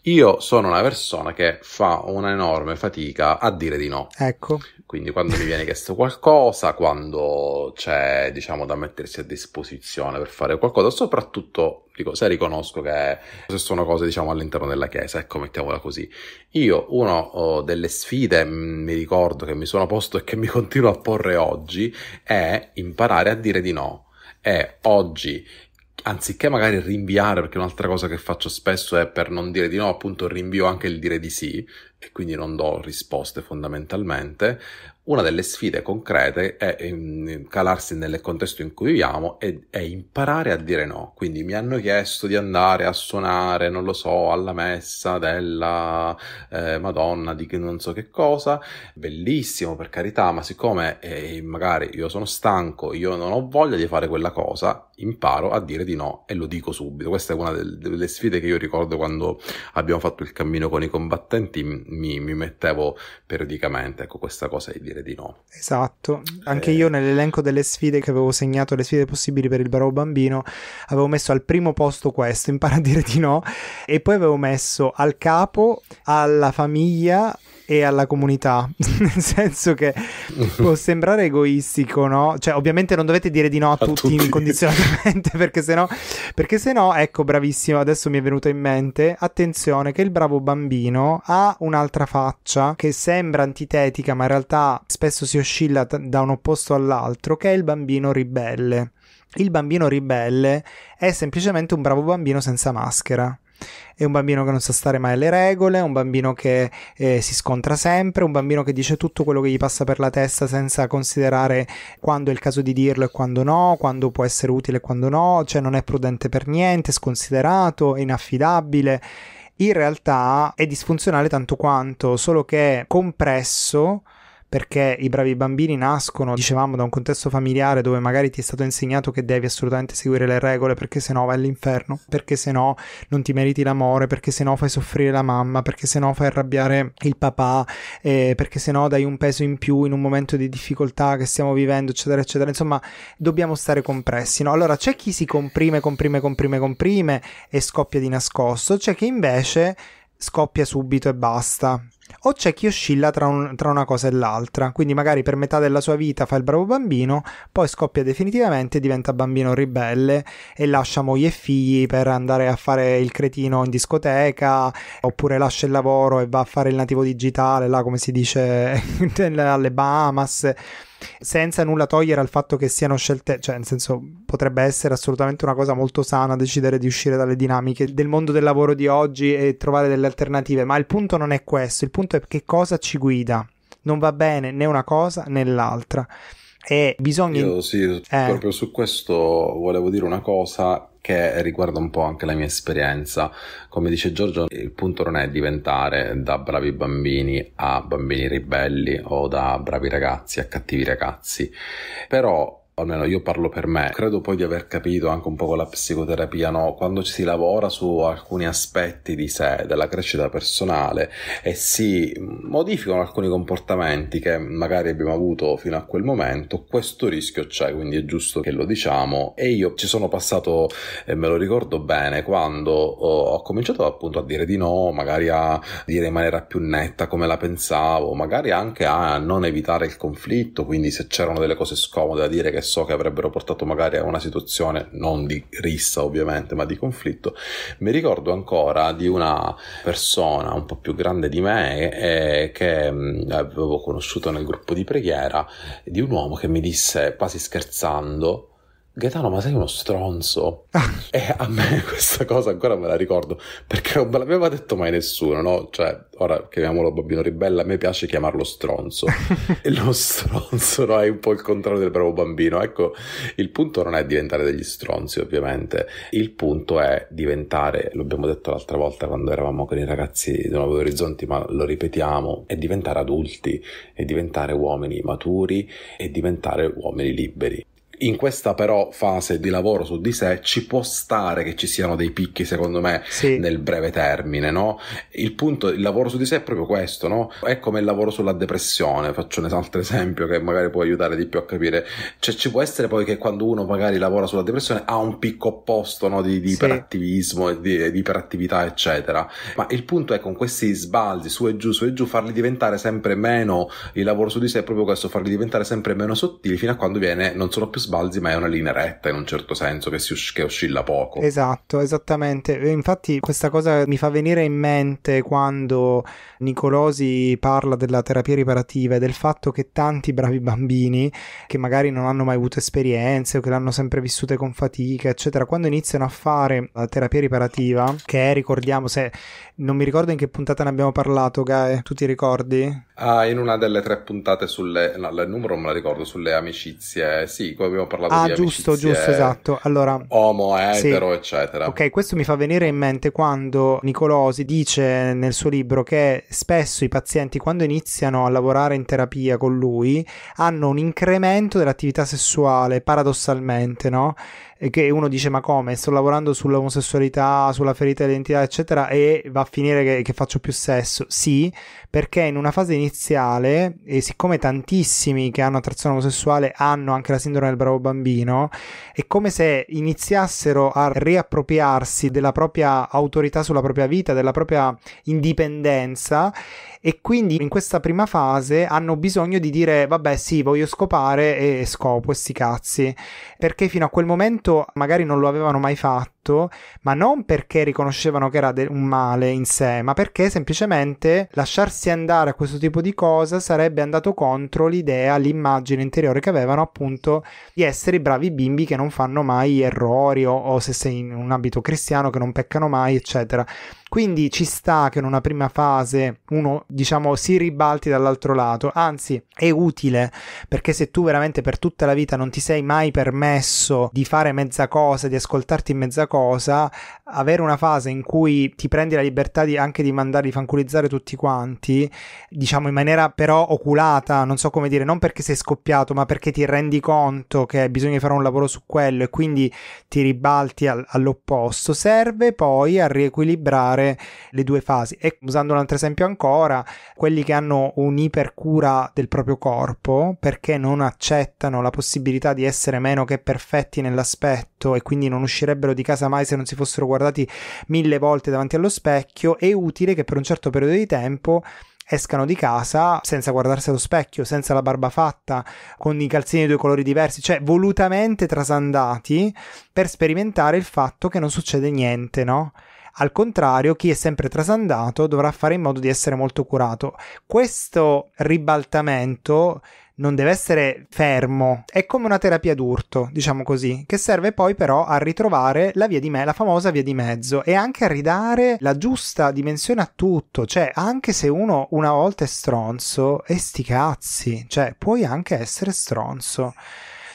io sono una persona che fa un'enorme fatica a dire di no. Ecco. Quindi quando mi viene chiesto qualcosa, quando c'è, diciamo, da mettersi a disposizione per fare qualcosa, soprattutto, dico, se riconosco che se sono cose, diciamo, all'interno della chiesa, ecco, mettiamola così. Io, una oh, delle sfide, mm, mi ricordo, che mi sono posto e che mi [laughs] continuo a porre oggi, è imparare a dire di no. E oggi anziché magari rinviare, perché un'altra cosa che faccio spesso è per non dire di no, appunto rinvio anche il dire di sì e quindi non do risposte fondamentalmente. Una delle sfide concrete è ehm, calarsi nel contesto in cui viviamo e è imparare a dire no. Quindi mi hanno chiesto di andare a suonare, non lo so, alla messa della eh, Madonna di non so che cosa, bellissimo per carità, ma siccome eh, magari io sono stanco, io non ho voglia di fare quella cosa, imparo a dire di no e lo dico subito. Questa è una delle sfide che io ricordo quando abbiamo fatto il cammino con i combattenti, mi, mi mettevo periodicamente, ecco, questa cosa di dire di no. Esatto, anche eh... io nell'elenco delle sfide che avevo segnato, le sfide possibili per il bravo bambino, avevo messo al primo posto questo, impara a dire di no, e poi avevo messo al capo, alla famiglia, e alla comunità, [laughs] nel senso che può [laughs] sembrare egoistico, no? Cioè, ovviamente non dovete dire di no a, a tutti, tutti. incondizionatamente, [laughs] perché sennò, perché sennò, ecco, bravissimo, adesso mi è venuto in mente, attenzione che il bravo bambino ha un'altra faccia che sembra antitetica, ma in realtà spesso si oscilla t- da un opposto all'altro, che è il bambino ribelle. Il bambino ribelle è semplicemente un bravo bambino senza maschera. È un bambino che non sa stare mai alle regole, un bambino che eh, si scontra sempre, un bambino che dice tutto quello che gli passa per la testa senza considerare quando è il caso di dirlo e quando no, quando può essere utile e quando no, cioè non è prudente per niente, sconsiderato, è inaffidabile. In realtà è disfunzionale tanto quanto, solo che compresso perché i bravi bambini nascono, dicevamo, da un contesto familiare dove magari ti è stato insegnato che devi assolutamente seguire le regole perché sennò vai all'inferno, perché sennò non ti meriti l'amore, perché sennò fai soffrire la mamma, perché sennò fai arrabbiare il papà, eh, perché sennò dai un peso in più in un momento di difficoltà che stiamo vivendo, eccetera, eccetera. Insomma, dobbiamo stare compressi, no? Allora c'è chi si comprime, comprime, comprime, comprime e scoppia di nascosto, c'è chi invece scoppia subito e basta o c'è chi oscilla tra, un, tra, una cosa e l'altra, quindi magari per metà della sua vita fa il bravo bambino, poi scoppia definitivamente e diventa bambino ribelle e lascia moglie e figli per andare a fare il cretino in discoteca, oppure lascia il lavoro e va a fare il nativo digitale, là come si dice [laughs] alle Bahamas senza nulla togliere al fatto che siano scelte, cioè nel senso potrebbe essere assolutamente una cosa molto sana decidere di uscire dalle dinamiche del mondo del lavoro di oggi e trovare delle alternative, ma il punto non è questo, il punto è che cosa ci guida. Non va bene né una cosa né l'altra. E bisogna. Io sì, eh. proprio su questo volevo dire una cosa che riguarda un po' anche la mia esperienza. Come dice Giorgio, il punto non è diventare da bravi bambini a bambini ribelli o da bravi ragazzi a cattivi ragazzi, però almeno io parlo per me, credo poi di aver capito anche un po' con la psicoterapia, no? quando ci si lavora su alcuni aspetti di sé, della crescita personale e si modificano alcuni comportamenti che magari abbiamo avuto fino a quel momento, questo rischio c'è, quindi è giusto che lo diciamo e io ci sono passato e me lo ricordo bene quando oh, ho cominciato appunto a dire di no, magari a dire in maniera più netta come la pensavo, magari anche a non evitare il conflitto, quindi se c'erano delle cose scomode da dire che so che avrebbero portato magari a una situazione non di rissa ovviamente, ma di conflitto. Mi ricordo ancora di una persona un po' più grande di me eh, che mm, avevo conosciuto nel gruppo di preghiera, di un uomo che mi disse quasi scherzando Gaetano, ma sei uno stronzo. [laughs] e eh, a me questa cosa ancora me la ricordo perché non me l'aveva detto mai nessuno, no? Cioè, ora chiamiamolo Bambino Ribella, a me piace chiamarlo stronzo. [laughs] e lo stronzo, no? È un po' il contrario del bravo bambino. Ecco, il punto non è diventare degli stronzi, ovviamente. Il punto è diventare, l'abbiamo detto l'altra volta quando eravamo con i ragazzi di Nuovo Orizzonti, ma lo ripetiamo, è diventare adulti, è diventare uomini maturi è diventare uomini liberi in questa però fase di lavoro su di sé ci può stare che ci siano dei picchi, secondo me, sì. nel breve termine, no? Il punto, il lavoro su di sé è proprio questo, no? È come il lavoro sulla depressione, faccio un altro esatto esempio che magari può aiutare di più a capire. Cioè ci può essere poi che quando uno magari lavora sulla depressione ha un picco opposto, no? Di, di sì. iperattivismo, di, di iperattività, eccetera. Ma il punto è con questi sbalzi su e giù, su e giù, farli diventare sempre meno, il lavoro su di sé è proprio questo, farli diventare sempre meno sottili fino a quando viene, non sono più sbalzi, sbalzi, ma è una linea retta in un certo senso che, os- che oscilla poco. Esatto, esattamente. infatti questa cosa mi fa venire in mente quando Nicolosi parla della terapia riparativa e del fatto che tanti bravi bambini che magari non hanno mai avuto esperienze o che l'hanno sempre vissute con fatica, eccetera, quando iniziano a fare la terapia riparativa, che è, ricordiamo, se non mi ricordo in che puntata ne abbiamo parlato, Gae, tu ti ricordi? Ah, in una delle tre puntate sulle... No, il numero me la ricordo, sulle amicizie, sì, come abbiamo parlato ah, di Ah, giusto, giusto, esatto. Allora, homo, etero, sì. eccetera. Ok, questo mi fa venire in mente quando Nicolosi dice nel suo libro che spesso i pazienti quando iniziano a lavorare in terapia con lui hanno un incremento dell'attività sessuale, paradossalmente, no? e che uno dice ma come sto lavorando sull'omosessualità, sulla ferita dell'identità eccetera e va a finire che, che faccio più sesso. Sì, perché in una fase iniziale e siccome tantissimi che hanno attrazione omosessuale hanno anche la sindrome del bravo bambino, è come se iniziassero a riappropriarsi della propria autorità sulla propria vita, della propria indipendenza e quindi in questa prima fase hanno bisogno di dire vabbè sì voglio scopare e scopo questi cazzi perché fino a quel momento magari non lo avevano mai fatto ma non perché riconoscevano che era de- un male in sé ma perché semplicemente lasciarsi andare a questo tipo di cosa sarebbe andato contro l'idea l'immagine interiore che avevano appunto di essere i bravi bimbi che non fanno mai errori o, o se sei in un abito cristiano che non peccano mai eccetera quindi ci sta che in una prima fase uno, diciamo, si ribalti dall'altro lato, anzi è utile perché se tu veramente per tutta la vita non ti sei mai permesso di fare mezza cosa, di ascoltarti in mezza cosa, avere una fase in cui ti prendi la libertà di, anche di mandarli fanculizzare tutti quanti, diciamo in maniera però oculata, non so come dire, non perché sei scoppiato, ma perché ti rendi conto che bisogna fare un lavoro su quello e quindi ti ribalti al, all'opposto, serve poi a riequilibrare separare le due fasi. E usando un altro esempio ancora, quelli che hanno un'ipercura del proprio corpo perché non accettano la possibilità di essere meno che perfetti nell'aspetto e quindi non uscirebbero di casa mai se non si fossero guardati mille volte davanti allo specchio, è utile che per un certo periodo di tempo escano di casa senza guardarsi allo specchio, senza la barba fatta, con i calzini di due colori diversi, cioè volutamente trasandati per sperimentare il fatto che non succede niente, no? Al contrario, chi è sempre trasandato dovrà fare in modo di essere molto curato. Questo ribaltamento non deve essere fermo, è come una terapia d'urto, diciamo così, che serve poi però a ritrovare la via di me, la famosa via di mezzo e anche a ridare la giusta dimensione a tutto, cioè anche se uno una volta è stronzo, e sti cazzi, cioè puoi anche essere stronzo.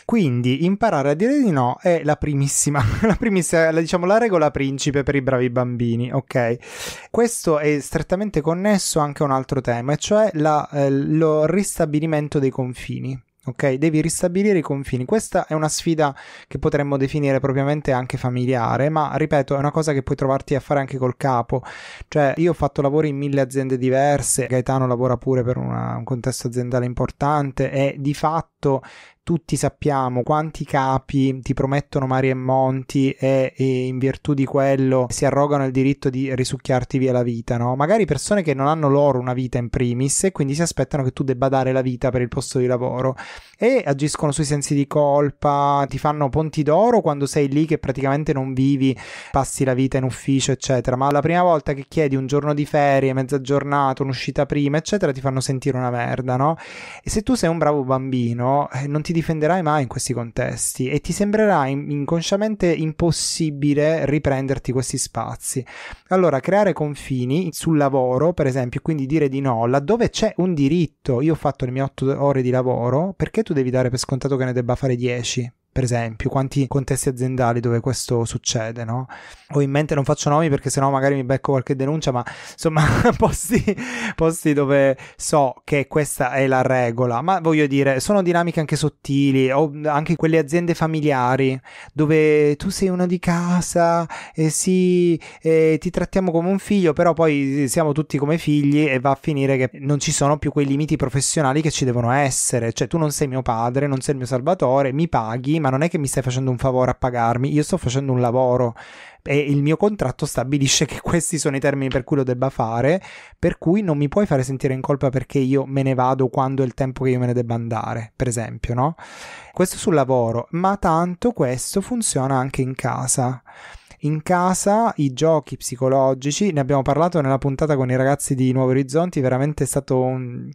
Quindi imparare a dire di no è la primissima, [laughs] la primissima, la, diciamo la regola principe per i bravi bambini, ok? Questo è strettamente connesso anche a un altro tema, e cioè la, eh, lo ristabilimento dei confini. Ok, devi ristabilire i confini. Questa è una sfida che potremmo definire propriamente anche familiare, ma ripeto, è una cosa che puoi trovarti a fare anche col capo. Cioè, io ho fatto lavori in mille aziende diverse, Gaetano lavora pure per una, un contesto aziendale importante e di fatto quanto tutti sappiamo quanti capi ti promettono mari e monti e, e, in virtù di quello si arrogano il diritto di risucchiarti via la vita, no? Magari persone che non hanno loro una vita in primis e quindi si aspettano che tu debba dare la vita per il posto di lavoro e agiscono sui sensi di colpa, ti fanno ponti d'oro quando sei lì che praticamente non vivi, passi la vita in ufficio, eccetera. Ma la prima volta che chiedi un giorno di ferie, mezza giornata, un'uscita prima, eccetera, ti fanno sentire una merda, no? E se tu sei un bravo bambino, eh, non ti difenderai mai in questi contesti e ti sembrerà inconsciamente impossibile riprenderti questi spazi. Allora, creare confini sul lavoro, per esempio, quindi dire di no, laddove c'è un diritto, io ho fatto le mie otto ore di lavoro, perché tu devi dare per scontato che ne debba fare 10 per esempio, quanti contesti aziendali dove questo succede, no? Ho in mente, non faccio nomi perché sennò magari mi becco qualche denuncia, ma insomma, [laughs] posti, posti dove so che questa è la regola, ma voglio dire, sono dinamiche anche sottili, o anche quelle aziende familiari dove tu sei uno di casa e sì, e ti trattiamo come un figlio, però poi siamo tutti come figli e va a finire che non ci sono più quei limiti professionali che ci devono essere, cioè tu non sei mio padre, non sei il mio salvatore, mi paghi, ma non è che mi stai facendo un favore a pagarmi, io sto facendo un lavoro e il mio contratto stabilisce che questi sono i termini per cui lo debba fare, per cui non mi puoi fare sentire in colpa perché io me ne vado quando è il tempo che io me ne debba andare, per esempio, no? Questo sul lavoro, ma tanto questo funziona anche in casa in casa i giochi psicologici, ne abbiamo parlato nella puntata con i ragazzi di Nuovi Orizzonti, veramente è stato un,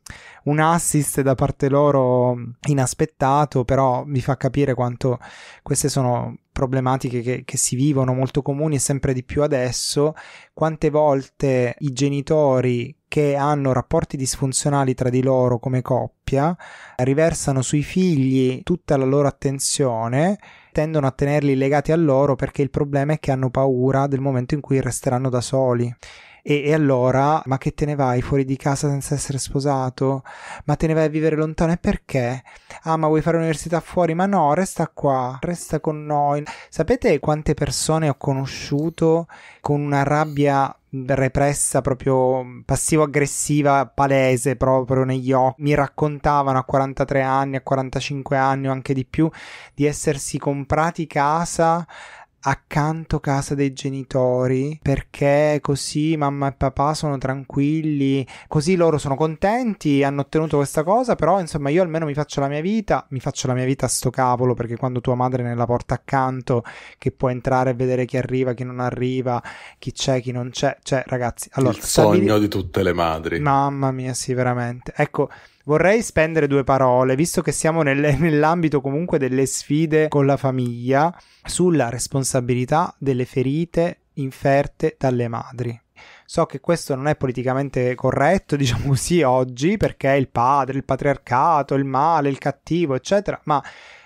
un assist da parte loro inaspettato, però mi fa capire quanto queste sono problematiche che, che, si vivono molto comuni e sempre di più adesso, quante volte i genitori che hanno rapporti disfunzionali tra di loro come coppia riversano sui figli tutta la loro attenzione tendono a tenerli legati a loro perché il problema è che hanno paura del momento in cui resteranno da soli e, e, allora, ma che te ne vai fuori di casa senza essere sposato? Ma te ne vai a vivere lontano e perché? Ah, ma vuoi fare l'università fuori? Ma no, resta qua, resta con noi. Sapete quante persone ho conosciuto con una rabbia repressa proprio passivo-aggressiva palese proprio negli occhi mi raccontavano a 43 anni a 45 anni o anche di più di essersi comprati casa accanto casa dei genitori perché così mamma e papà sono tranquilli, così loro sono contenti, hanno ottenuto questa cosa, però insomma io almeno mi faccio la mia vita, mi faccio la mia vita a sto cavolo perché quando tua madre è nella porta accanto che può entrare e vedere chi arriva, chi non arriva, chi c'è, chi non c'è, cioè ragazzi, allora il sogno stabilire... di tutte le madri. Mamma mia, sì, veramente. Ecco, Vorrei spendere due parole, visto che siamo nel, [laughs] nell'ambito comunque delle sfide con la famiglia, sulla responsabilità delle ferite inferte dalle madri. So che questo non è politicamente corretto, [laughs] diciamo così, oggi, perché il padre, il patriarcato, il male, il cattivo, eccetera, ma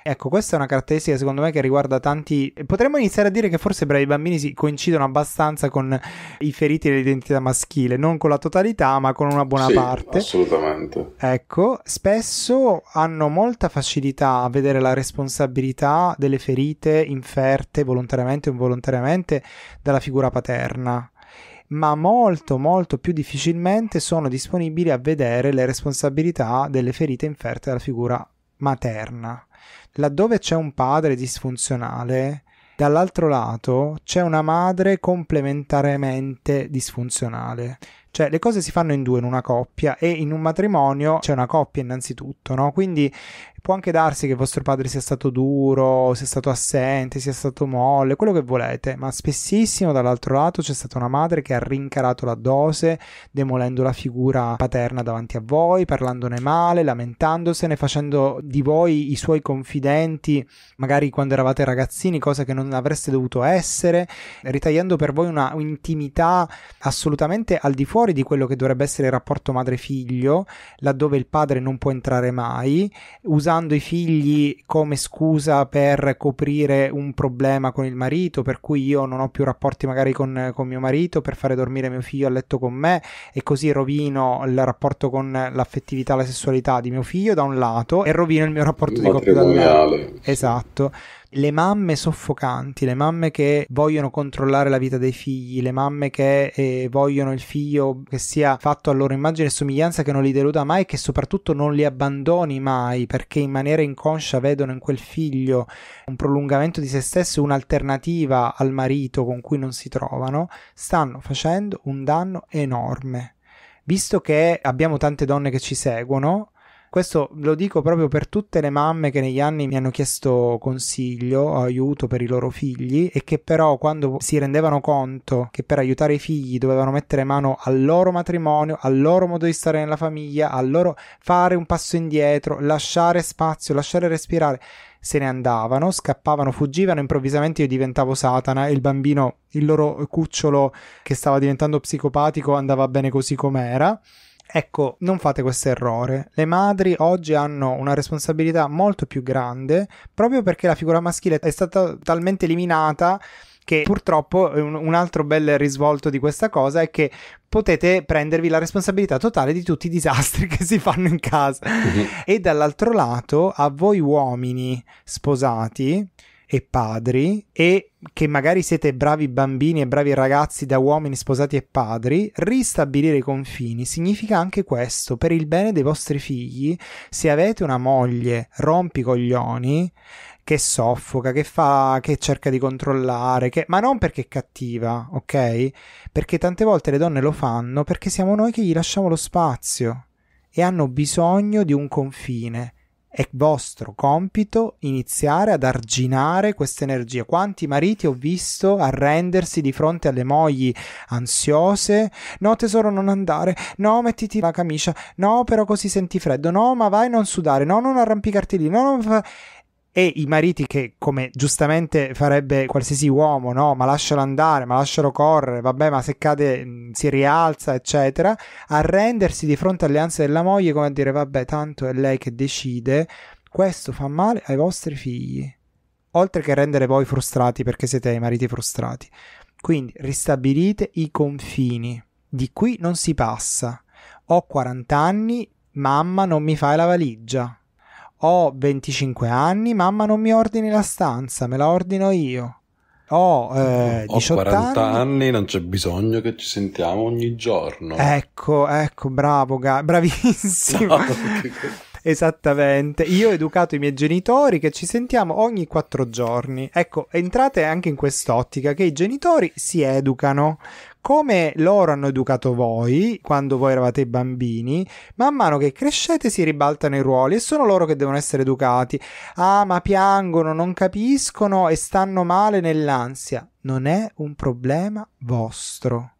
Ecco, questa è una caratteristica secondo me che riguarda tanti... Potremmo iniziare a dire che forse bravi bambini si coincidono abbastanza con i feriti dell'identità maschile, non con la totalità ma con una buona sì, parte. Assolutamente. Ecco, spesso hanno molta facilità a vedere la responsabilità delle ferite inferte volontariamente o involontariamente dalla figura paterna ma molto molto più difficilmente sono disponibili a vedere le responsabilità delle ferite inferte dalla figura materna laddove c'è un padre disfunzionale, dall'altro lato c'è una madre complementarmente disfunzionale. Cioè le cose si fanno in due in una coppia e in un matrimonio c'è una coppia innanzitutto, no? Quindi può anche darsi che vostro padre sia stato duro, sia stato assente, sia stato molle, quello che volete, ma spessissimo dall'altro lato c'è stata una madre che ha rincarato la dose, demolendo la figura paterna davanti a voi, parlandone male, lamentandosene, facendo di voi i suoi confidenti, magari quando eravate ragazzini, cosa che non avreste dovuto essere, ritagliando per voi una intimità assolutamente al di fuori fuori di quello che dovrebbe essere il rapporto madre-figlio, laddove il padre non può entrare mai, usando i figli come scusa per coprire un problema con il marito, per cui io non ho più rapporti magari con, con mio marito, per fare dormire mio figlio a letto con me e così rovino il rapporto con l'affettività, la sessualità di mio figlio da un lato e rovino il mio rapporto il di coppia dall'altro. Esatto le mamme soffocanti, le mamme che vogliono controllare la vita dei figli, le mamme che eh, vogliono il figlio che sia fatto a loro immagine e somiglianza, che non li deluda mai e che soprattutto non li abbandoni mai perché in maniera inconscia vedono in quel figlio un prolungamento di se stesso, un'alternativa al marito con cui non si trovano, stanno facendo un danno enorme. Visto che abbiamo tante donne che ci seguono, questo lo dico proprio per tutte le mamme che negli anni mi hanno chiesto consiglio, aiuto per i loro figli e che però quando si rendevano conto che per aiutare i figli dovevano mettere mano al loro matrimonio, al loro modo di stare nella famiglia, al loro fare un passo indietro, lasciare spazio, lasciare respirare se ne andavano, scappavano, fuggivano, improvvisamente io diventavo Satana e il bambino, il loro cucciolo che stava diventando psicopatico andava bene così com'era. Ecco, non fate questo errore. Le madri oggi hanno una responsabilità molto più grande proprio perché la figura maschile è stata talmente eliminata che purtroppo un, altro bel risvolto di questa cosa è che potete prendervi la responsabilità totale di tutti i disastri [laughs] che si fanno in casa. Mm-hmm. E dall'altro lato, a voi uomini sposati, e padri e che magari siete bravi bambini e bravi ragazzi da uomini sposati e padri, ristabilire i confini significa anche questo, per il bene dei vostri figli, se avete una moglie rompicoglioni che soffoca, che fa, che cerca di controllare, che... ma non perché è cattiva, ok? Perché tante volte le donne lo fanno perché siamo noi che gli lasciamo lo spazio e hanno bisogno di un confine è vostro compito iniziare ad arginare questa energia. Quanti mariti ho visto arrendersi di fronte alle mogli ansiose? No, tesoro, non andare. No, mettiti la camicia. No, però così senti freddo. No, ma vai non sudare. No, non arrampicarti lì. No, non e i mariti che, come giustamente farebbe qualsiasi uomo, no? Ma lascialo andare, ma lascialo correre, vabbè, ma se cade mm, si rialza, eccetera, arrendersi di fronte alle ansie della moglie come a dire, vabbè, tanto è lei che decide, questo fa male ai vostri figli, oltre che rendere voi frustrati perché siete i mariti frustrati. Quindi ristabilite i confini, di qui non si passa. Ho 40 anni, mamma non mi fai la valigia ho 25 anni, mamma non mi ordini la stanza, me la ordino io. Ho, eh, ho 40 anni. anni. non c'è bisogno che ci sentiamo ogni giorno. Ecco, ecco, bravo, ga- bravissimo. No, [laughs] Esattamente. Io ho educato i miei genitori che ci sentiamo ogni quattro giorni. Ecco, entrate anche in quest'ottica che i genitori si educano come loro hanno educato voi quando voi eravate bambini, man mano che crescete si ribaltano i ruoli e sono loro che devono essere educati. Ah, ma piangono, non capiscono e stanno male nell'ansia. Non è un problema vostro.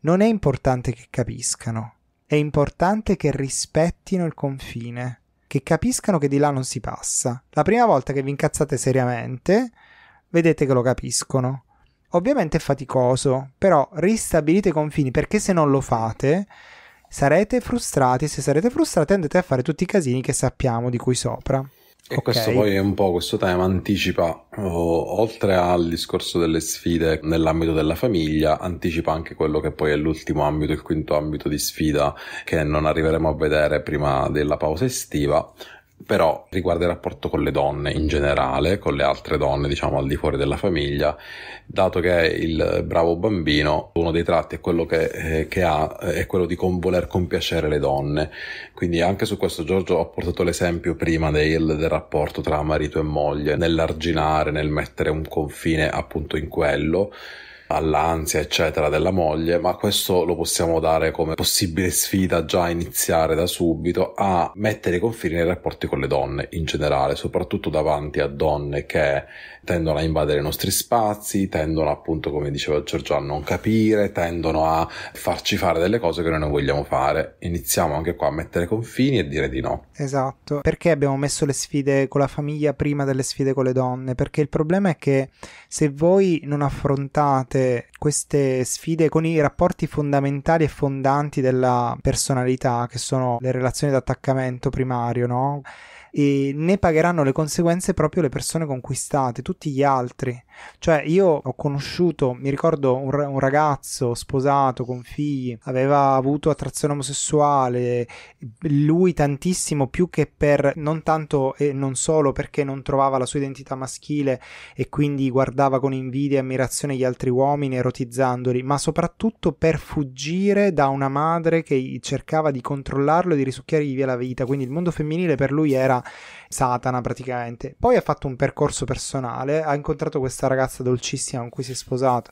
Non è importante che capiscano, è importante che rispettino il confine, che capiscano che di là non si passa. La prima volta che vi incazzate seriamente, vedete che lo capiscono. Ovviamente è faticoso, però ristabilite i confini perché se non lo fate sarete frustrati. Se sarete frustrati andate a fare tutti i casini che sappiamo di qui sopra. E okay. questo poi è un po', questo tema anticipa, oh, oltre al discorso delle sfide nell'ambito della famiglia, anticipa anche quello che poi è l'ultimo ambito, il quinto ambito di sfida che non arriveremo a vedere prima della pausa estiva, però riguarda il rapporto con le donne in generale, con le altre donne, diciamo, al di fuori della famiglia, dato che il bravo bambino, uno dei tratti è quello che, eh, che ha, è quello di con voler compiacere le donne. Quindi anche su questo Giorgio ho portato l'esempio prima del, del rapporto tra marito e moglie, nell'arginare, nel mettere un confine appunto in quello, all'ansia, eccetera, della moglie, ma questo lo possiamo dare come possibile sfida già iniziare da subito a mettere i confini nei rapporti con le donne in generale, soprattutto davanti a donne che tendono a invadere i nostri spazi, tendono appunto, come diceva Giorgio, a non capire, tendono a farci fare delle cose che noi non vogliamo fare. Iniziamo anche qua a mettere confini e dire di no. Esatto, perché abbiamo messo le sfide con la famiglia prima delle sfide con le donne? Perché il problema è che se voi non affrontate queste sfide con i rapporti fondamentali e fondanti della personalità, che sono le relazioni d'attaccamento primario, no? e ne pagheranno le conseguenze proprio le persone conquistate, tutti gli altri. Cioè io ho conosciuto, mi ricordo un, un ragazzo sposato con figli, aveva avuto attrazione omosessuale, lui tantissimo più che per non tanto e non solo perché non trovava la sua identità maschile e quindi guardava con invidia e ammirazione gli altri uomini erotizzandoli, ma soprattutto per fuggire da una madre che cercava di controllarlo e di risucchiargli via la vita. Quindi il mondo femminile per lui era Satana praticamente. Poi ha fatto un percorso personale, ha incontrato questa ragazza dolcissima con cui si è sposato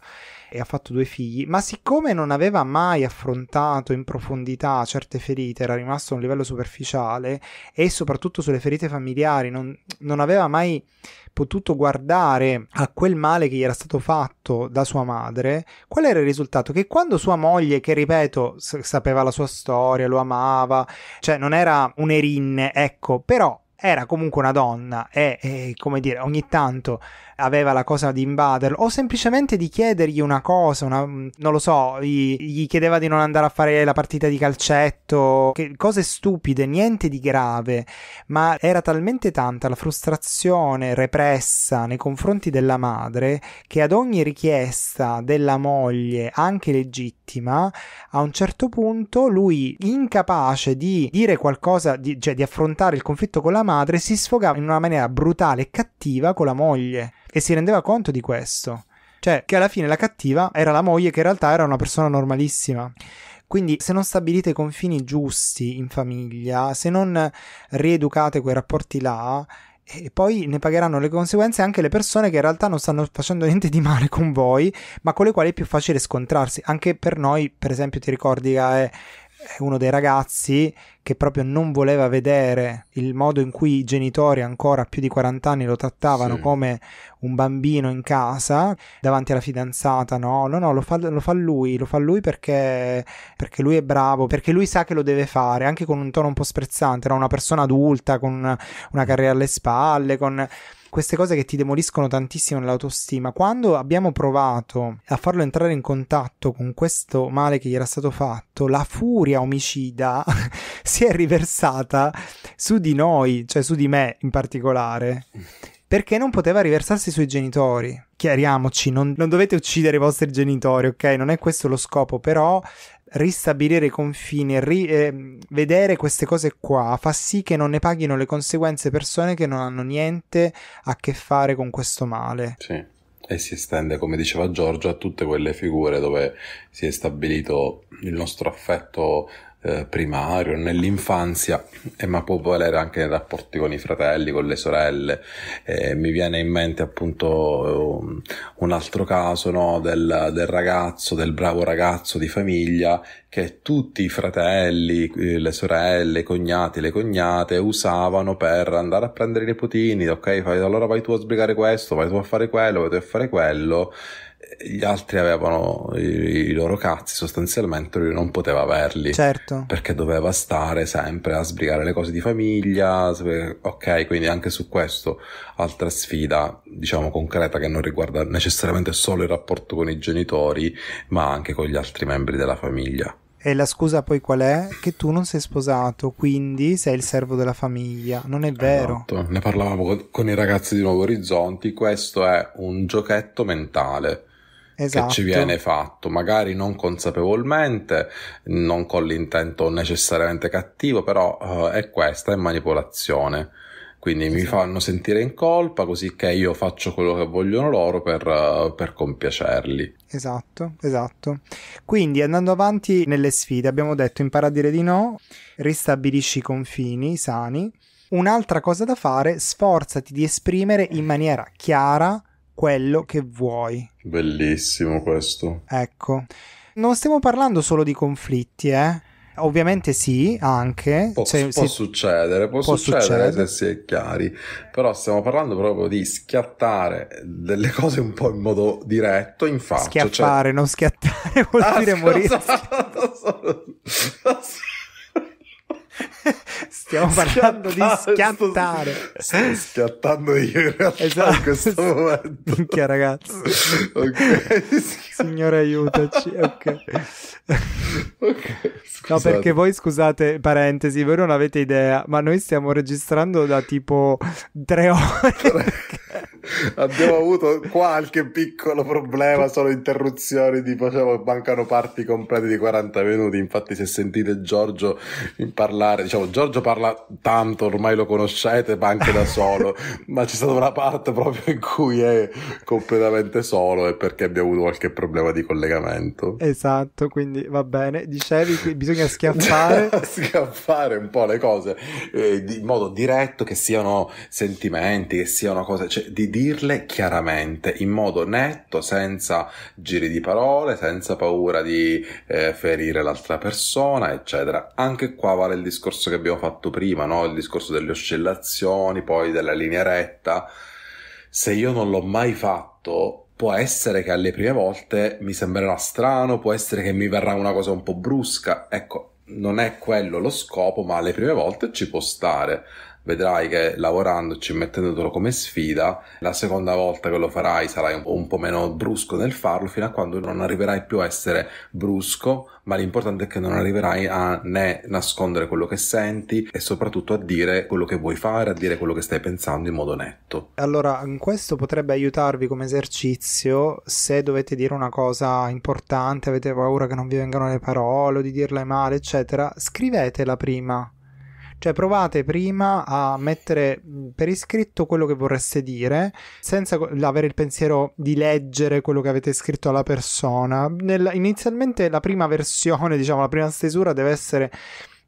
e ha fatto due figli, ma siccome non aveva mai affrontato in profondità certe ferite, era rimasto a un livello superficiale e soprattutto sulle ferite familiari, non, non aveva mai potuto guardare a quel male che gli era stato fatto da sua madre, qual era il risultato? Che quando sua moglie, che ripeto, sapeva la sua storia, lo amava, cioè non era un erinne, ecco, però era comunque una donna e, e, come dire, ogni tanto aveva la cosa di invaderlo o semplicemente di chiedergli una cosa, una, non lo so, gli, gli, chiedeva di non andare a fare la partita di calcetto, che, cose stupide, niente di grave, ma era talmente tanta la frustrazione repressa nei confronti della madre che ad ogni richiesta della moglie, anche legittima, a un certo punto lui incapace di dire qualcosa, di, cioè di affrontare il conflitto con la madre, madre si sfogava in una maniera brutale e cattiva con la moglie e si rendeva conto di questo. Cioè, che alla fine la cattiva era la moglie, che in realtà era una persona normalissima. Quindi se non stabilite i confini giusti in famiglia, se non rieducate quei rapporti là, e poi ne pagheranno le conseguenze anche le persone che in realtà non stanno facendo niente di male con voi, ma con le quali è più facile scontrarsi. Anche per noi, per esempio, ti ricordi che eh, uno dei ragazzi che proprio non voleva vedere il modo in cui i genitori ancora a più di 40 anni lo trattavano sì. come un bambino in casa davanti alla fidanzata no no no lo fa, lo fa lui lo fa lui perché, perché, lui è bravo perché lui sa che lo deve fare anche con un tono un po' sprezzante era no? una persona adulta con una, una carriera alle spalle con queste cose che ti demoliscono tantissimo l'autostima. Quando abbiamo provato a farlo entrare in contatto con questo male che gli era stato fatto, la furia omicida [laughs] si è riversata su di noi, cioè su di me in particolare. Perché non poteva riversarsi sui genitori. Chiariamoci, non, non dovete uccidere i vostri genitori, ok? Non è questo lo scopo, però ristabilire i confini, ri, eh, vedere queste cose qua fa sì che non ne paghino le conseguenze persone che non hanno niente a che fare con questo male. Sì. E si estende, come diceva Giorgio, a tutte quelle figure dove si è stabilito il nostro affetto eh, primario, nell'infanzia, eh, ma può valere anche nei rapporti con i fratelli, con le sorelle. Eh, mi viene in mente appunto um, un altro caso no, del, del ragazzo, del bravo ragazzo di famiglia che tutti i fratelli, eh, le sorelle, i cognati, le cognate usavano per andare a prendere i nipotini, ok, fai, allora vai tu a sbrigare questo, vai tu a fare quello, vai tu a fare quello, gli altri avevano i, i, loro cazzi sostanzialmente lui non poteva averli certo perché doveva stare sempre a sbrigare le cose di famiglia ok quindi anche su questo altra sfida diciamo concreta che non riguarda necessariamente solo il rapporto con i genitori ma anche con gli altri membri della famiglia e la scusa poi qual è? Che tu non sei sposato, quindi sei il servo della famiglia. Non è vero. Esatto. Ne parlavamo con, con i ragazzi di Nuovo Orizzonti. Questo è un giochetto mentale esatto. che ci esatto. viene fatto, magari non consapevolmente, non con l'intento necessariamente cattivo, però eh, è questa, è manipolazione. Quindi esatto. mi fanno sentire in colpa così che io faccio quello che vogliono loro per, eh, per compiacerli. Esatto, esatto. Quindi andando avanti nelle sfide, abbiamo detto impara a dire di no, ristabilisci i confini sani. Un'altra cosa da fare, sforzati di esprimere in maniera chiara, quello che vuoi. Bellissimo questo. Ecco. Non stiamo parlando solo di conflitti, eh? Ovviamente sì, anche. Può, cioè, può, se... succedere, può, può succedere, succedere, se si è chiari, però stiamo parlando proprio di schiattare delle cose un po' in modo diretto, in faccia. Cioè Schiaffare, cioè... non schiattare [laughs] vuol ah, dire scusa, morire. Schiattare. [laughs] [laughs] Stiamo parlando Schiattato, di schiattare. Sto, sto schiattando io in realtà esatto. in questo momento. Minchia ragazzi. okay. Signore aiutaci. Ok. okay. No, perché voi scusate, parentesi, voi non avete idea, ma noi stiamo registrando da tipo tre ore abbiamo avuto qualche piccolo problema, solo interruzioni, tipo diciamo, mancano parti complete di 40 minuti, infatti se sentite Giorgio parlare, diciamo Giorgio parla tanto, ormai lo conoscete, ma anche da solo, [laughs] ma c'è stata una parte proprio in cui è completamente solo e perché abbiamo avuto qualche problema di collegamento. Esatto, quindi va bene, dicevi che bisogna schiaffare. [laughs] schiaffare un po' le cose eh, in modo diretto, che siano sentimenti, che siano cose... Cioè, di, dirle chiaramente, in modo netto, senza giri di parole, senza paura di eh, ferire l'altra persona, eccetera. Anche qua vale il discorso che abbiamo fatto prima, no? il discorso delle oscillazioni, poi della linea retta. Se io non l'ho mai fatto, può essere che alle prime volte mi sembrerà strano, può essere che mi verrà una cosa un po' brusca. Ecco, non è quello lo scopo, ma alle prime volte ci può stare vedrai che lavorandoci e mettendolo come sfida, la seconda volta che lo farai sarai un, un po' meno brusco nel farlo, fino a quando non arriverai più a essere brusco, ma l'importante è che non arriverai a né nascondere quello che senti e soprattutto a dire quello che vuoi fare, a dire quello che stai pensando in modo netto. Allora, questo potrebbe aiutarvi come esercizio se dovete dire una cosa importante, avete paura che non vi vengano le parole o di dirle male, eccetera, scrivetela prima cioè provate prima a mettere per iscritto quello che vorreste dire, senza avere il pensiero di leggere quello che avete scritto alla persona. Nel, inizialmente la prima versione, [laughs] diciamo la prima stesura deve essere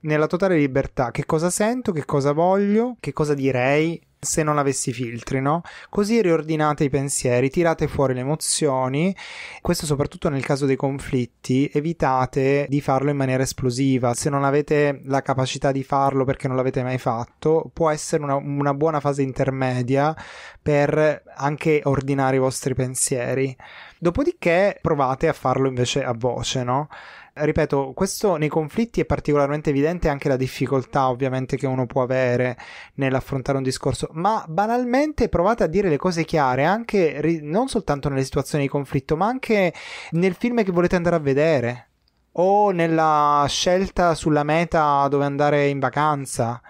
nella totale libertà che cosa sento, che cosa voglio, che cosa direi, se non avessi filtri, no? Così riordinate i pensieri, tirate fuori le emozioni, questo soprattutto nel caso dei conflitti, evitate di farlo in maniera esplosiva, se non avete la capacità di farlo perché non l'avete mai fatto, può essere una, una buona fase intermedia per anche ordinare i vostri pensieri. Dopodiché provate a farlo invece a voce, no? Ripeto, questo nei conflitti è particolarmente evidente anche la difficoltà ovviamente che uno può avere nell'affrontare un discorso, ma banalmente provate a dire le cose chiare anche ri- non soltanto nelle situazioni di conflitto, ma anche nel film che volete andare a vedere o nella scelta sulla meta dove andare in vacanza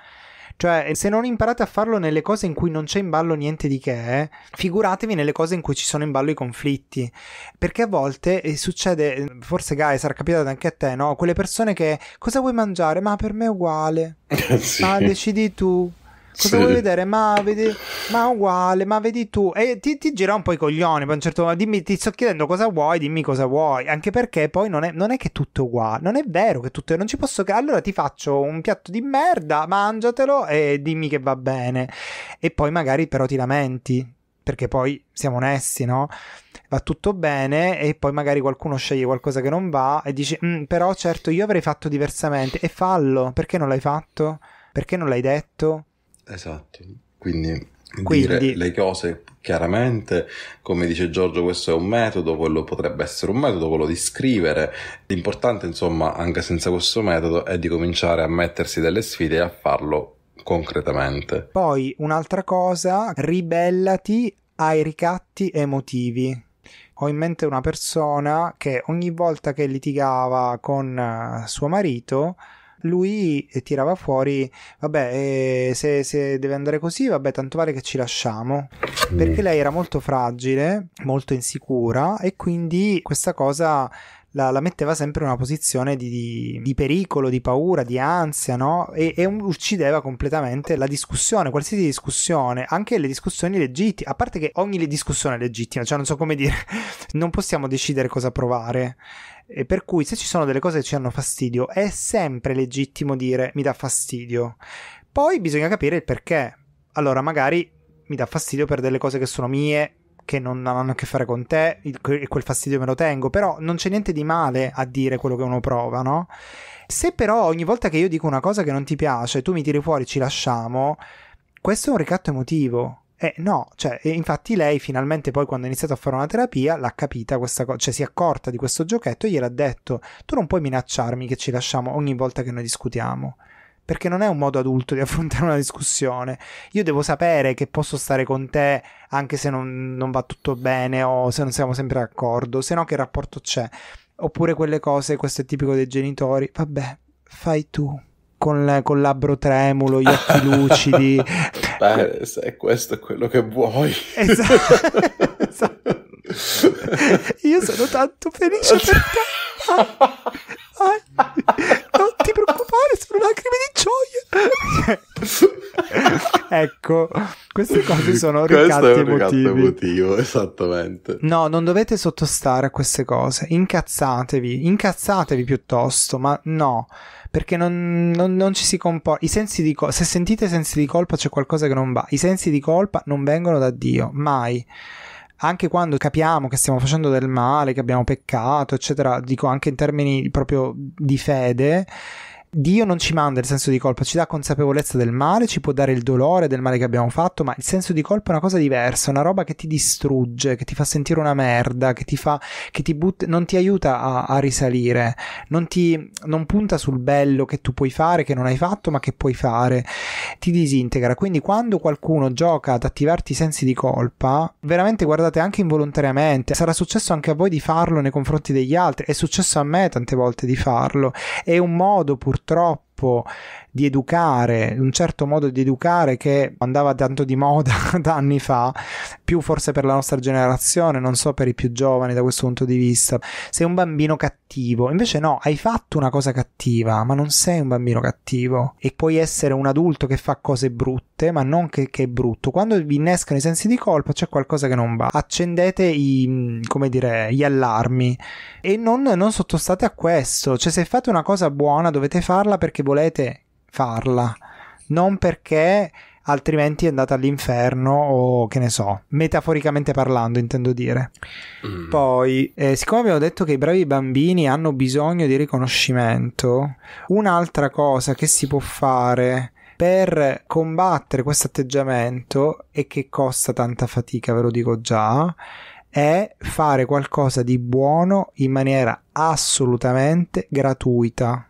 cioè, se non imparate a farlo nelle cose in cui non c'è in ballo niente di che, figuratevi nelle cose in cui ci sono in ballo i conflitti. Perché a volte succede, forse Guy sarà capitato anche a te, no? Quelle persone che cosa vuoi mangiare? Ma per me è uguale. [laughs] sì. Ah, decidi tu cosa sì. vuoi vedere? Ma, vedi, ma uguale, ma vedi tu. E ti, ti gira un po' i coglioni. Per un certo momento, dimmi, ti sto chiedendo cosa vuoi, dimmi cosa vuoi. Anche perché poi non è, non è che tutto è uguale. Non è vero che tutto è. Non ci posso. Allora ti faccio un piatto di merda, mangiatelo e dimmi che va bene. E poi magari però ti lamenti. Perché poi siamo onesti, no? va tutto bene e poi magari qualcuno sceglie qualcosa che non va e dice mm, però certo io avrei fatto diversamente e fallo perché non l'hai fatto perché non l'hai detto Esatto. Quindi, Quindi dire le cose chiaramente, come dice Giorgio, questo è un metodo, quello potrebbe essere un metodo, quello di scrivere. L'importante, insomma, anche senza questo metodo, è di cominciare a mettersi delle sfide e a farlo concretamente. Poi un'altra cosa, ribellati ai ricatti emotivi ho in mente una persona che ogni volta che litigava con eh, suo marito lui eh, tirava fuori, vabbè, eh, se, se, deve andare così, vabbè, tanto vale che ci lasciamo. Perché mm. lei era molto fragile, molto insicura e quindi questa cosa la, la, metteva sempre in una posizione di, di, di pericolo, di paura, di ansia, no? E, e, uccideva completamente la discussione, qualsiasi discussione, anche le discussioni legittime, a parte che ogni discussione è legittima, cioè non so come dire, [laughs] non possiamo decidere cosa provare. E per cui se ci sono delle cose che ci hanno fastidio, è sempre legittimo dire mi dà fastidio. Poi bisogna capire il perché. Allora, magari mi dà fastidio per delle cose che sono mie, che non hanno a che fare con te e quel fastidio me lo tengo, però non c'è niente di male a dire quello che uno prova, no? Se però ogni volta che io dico una cosa che non ti piace, tu mi tiri fuori, ci lasciamo, questo è un ricatto emotivo. Eh no, cioè, infatti lei finalmente poi quando ha iniziato a fare una terapia l'ha capita questa cosa, cioè si è accorta di questo giochetto e gliel'ha detto, tu non puoi minacciarmi che ci lasciamo ogni volta che noi discutiamo perché non è un modo adulto di [laughs] affrontare una discussione. Io devo sapere che posso stare con te anche se non, non va tutto bene o se non siamo sempre d'accordo, se no che rapporto c'è. Oppure quelle cose, questo è tipico dei genitori, vabbè, fai tu. Con, con labbro tremulo, gli occhi [laughs] lucidi. Beh, se è questo è quello che vuoi. Esatto. esatto. [laughs] Io sono tanto felice per te. Vai, vai. Non ti preoccupare fare? Sono lacrime di gioia. [laughs] ecco, queste cose sono ricatti emotivi. emotivo, esattamente. No, non dovete sottostare a queste cose. Incazzatevi, incazzatevi piuttosto, ma no, perché non, non, non ci si comporta. I sensi di colpa, se sentite sensi di colpa c'è qualcosa che non va. I sensi di colpa non vengono da Dio, mai anche quando capiamo che stiamo facendo del male, che abbiamo peccato, eccetera, dico anche in termini proprio di fede, Dio non ci manda il senso di colpa, ci dà consapevolezza del male, ci può dare il dolore del male che abbiamo fatto, ma il senso di colpa è una cosa diversa, una roba che ti distrugge, che ti fa sentire una merda, che ti fa, che ti but- non ti aiuta a, a risalire, non, ti, non punta sul bello che tu puoi fare, che non hai fatto, ma che puoi fare, ti disintegra. Quindi quando qualcuno gioca ad attivarti i sensi di colpa, veramente guardate anche involontariamente, sarà successo anche a voi di farlo nei confronti degli altri, è successo a me tante volte di farlo, è un modo purtroppo purtroppo scopo di educare, un certo modo di educare che andava tanto di moda [laughs] da anni fa, più forse per la nostra generazione, non so per i più giovani da questo punto di vista. Sei un bambino cattivo, invece no, hai fatto una cosa cattiva, ma non sei un bambino cattivo e puoi essere un adulto che fa cose brutte, ma non che, che è brutto. Quando vi innescano i sensi di colpa c'è qualcosa che non va. Accendete i, come dire, gli allarmi e non, non sottostate a questo, cioè se fate una cosa buona dovete farla perché volete volete farla, non perché altrimenti è andata all'inferno o che ne so, metaforicamente parlando intendo dire. Mm. Poi, eh, siccome abbiamo detto che i bravi bambini hanno bisogno di riconoscimento, un'altra cosa che si può fare per combattere questo atteggiamento e che costa tanta fatica, ve lo dico già, è fare qualcosa di buono in maniera assolutamente gratuita.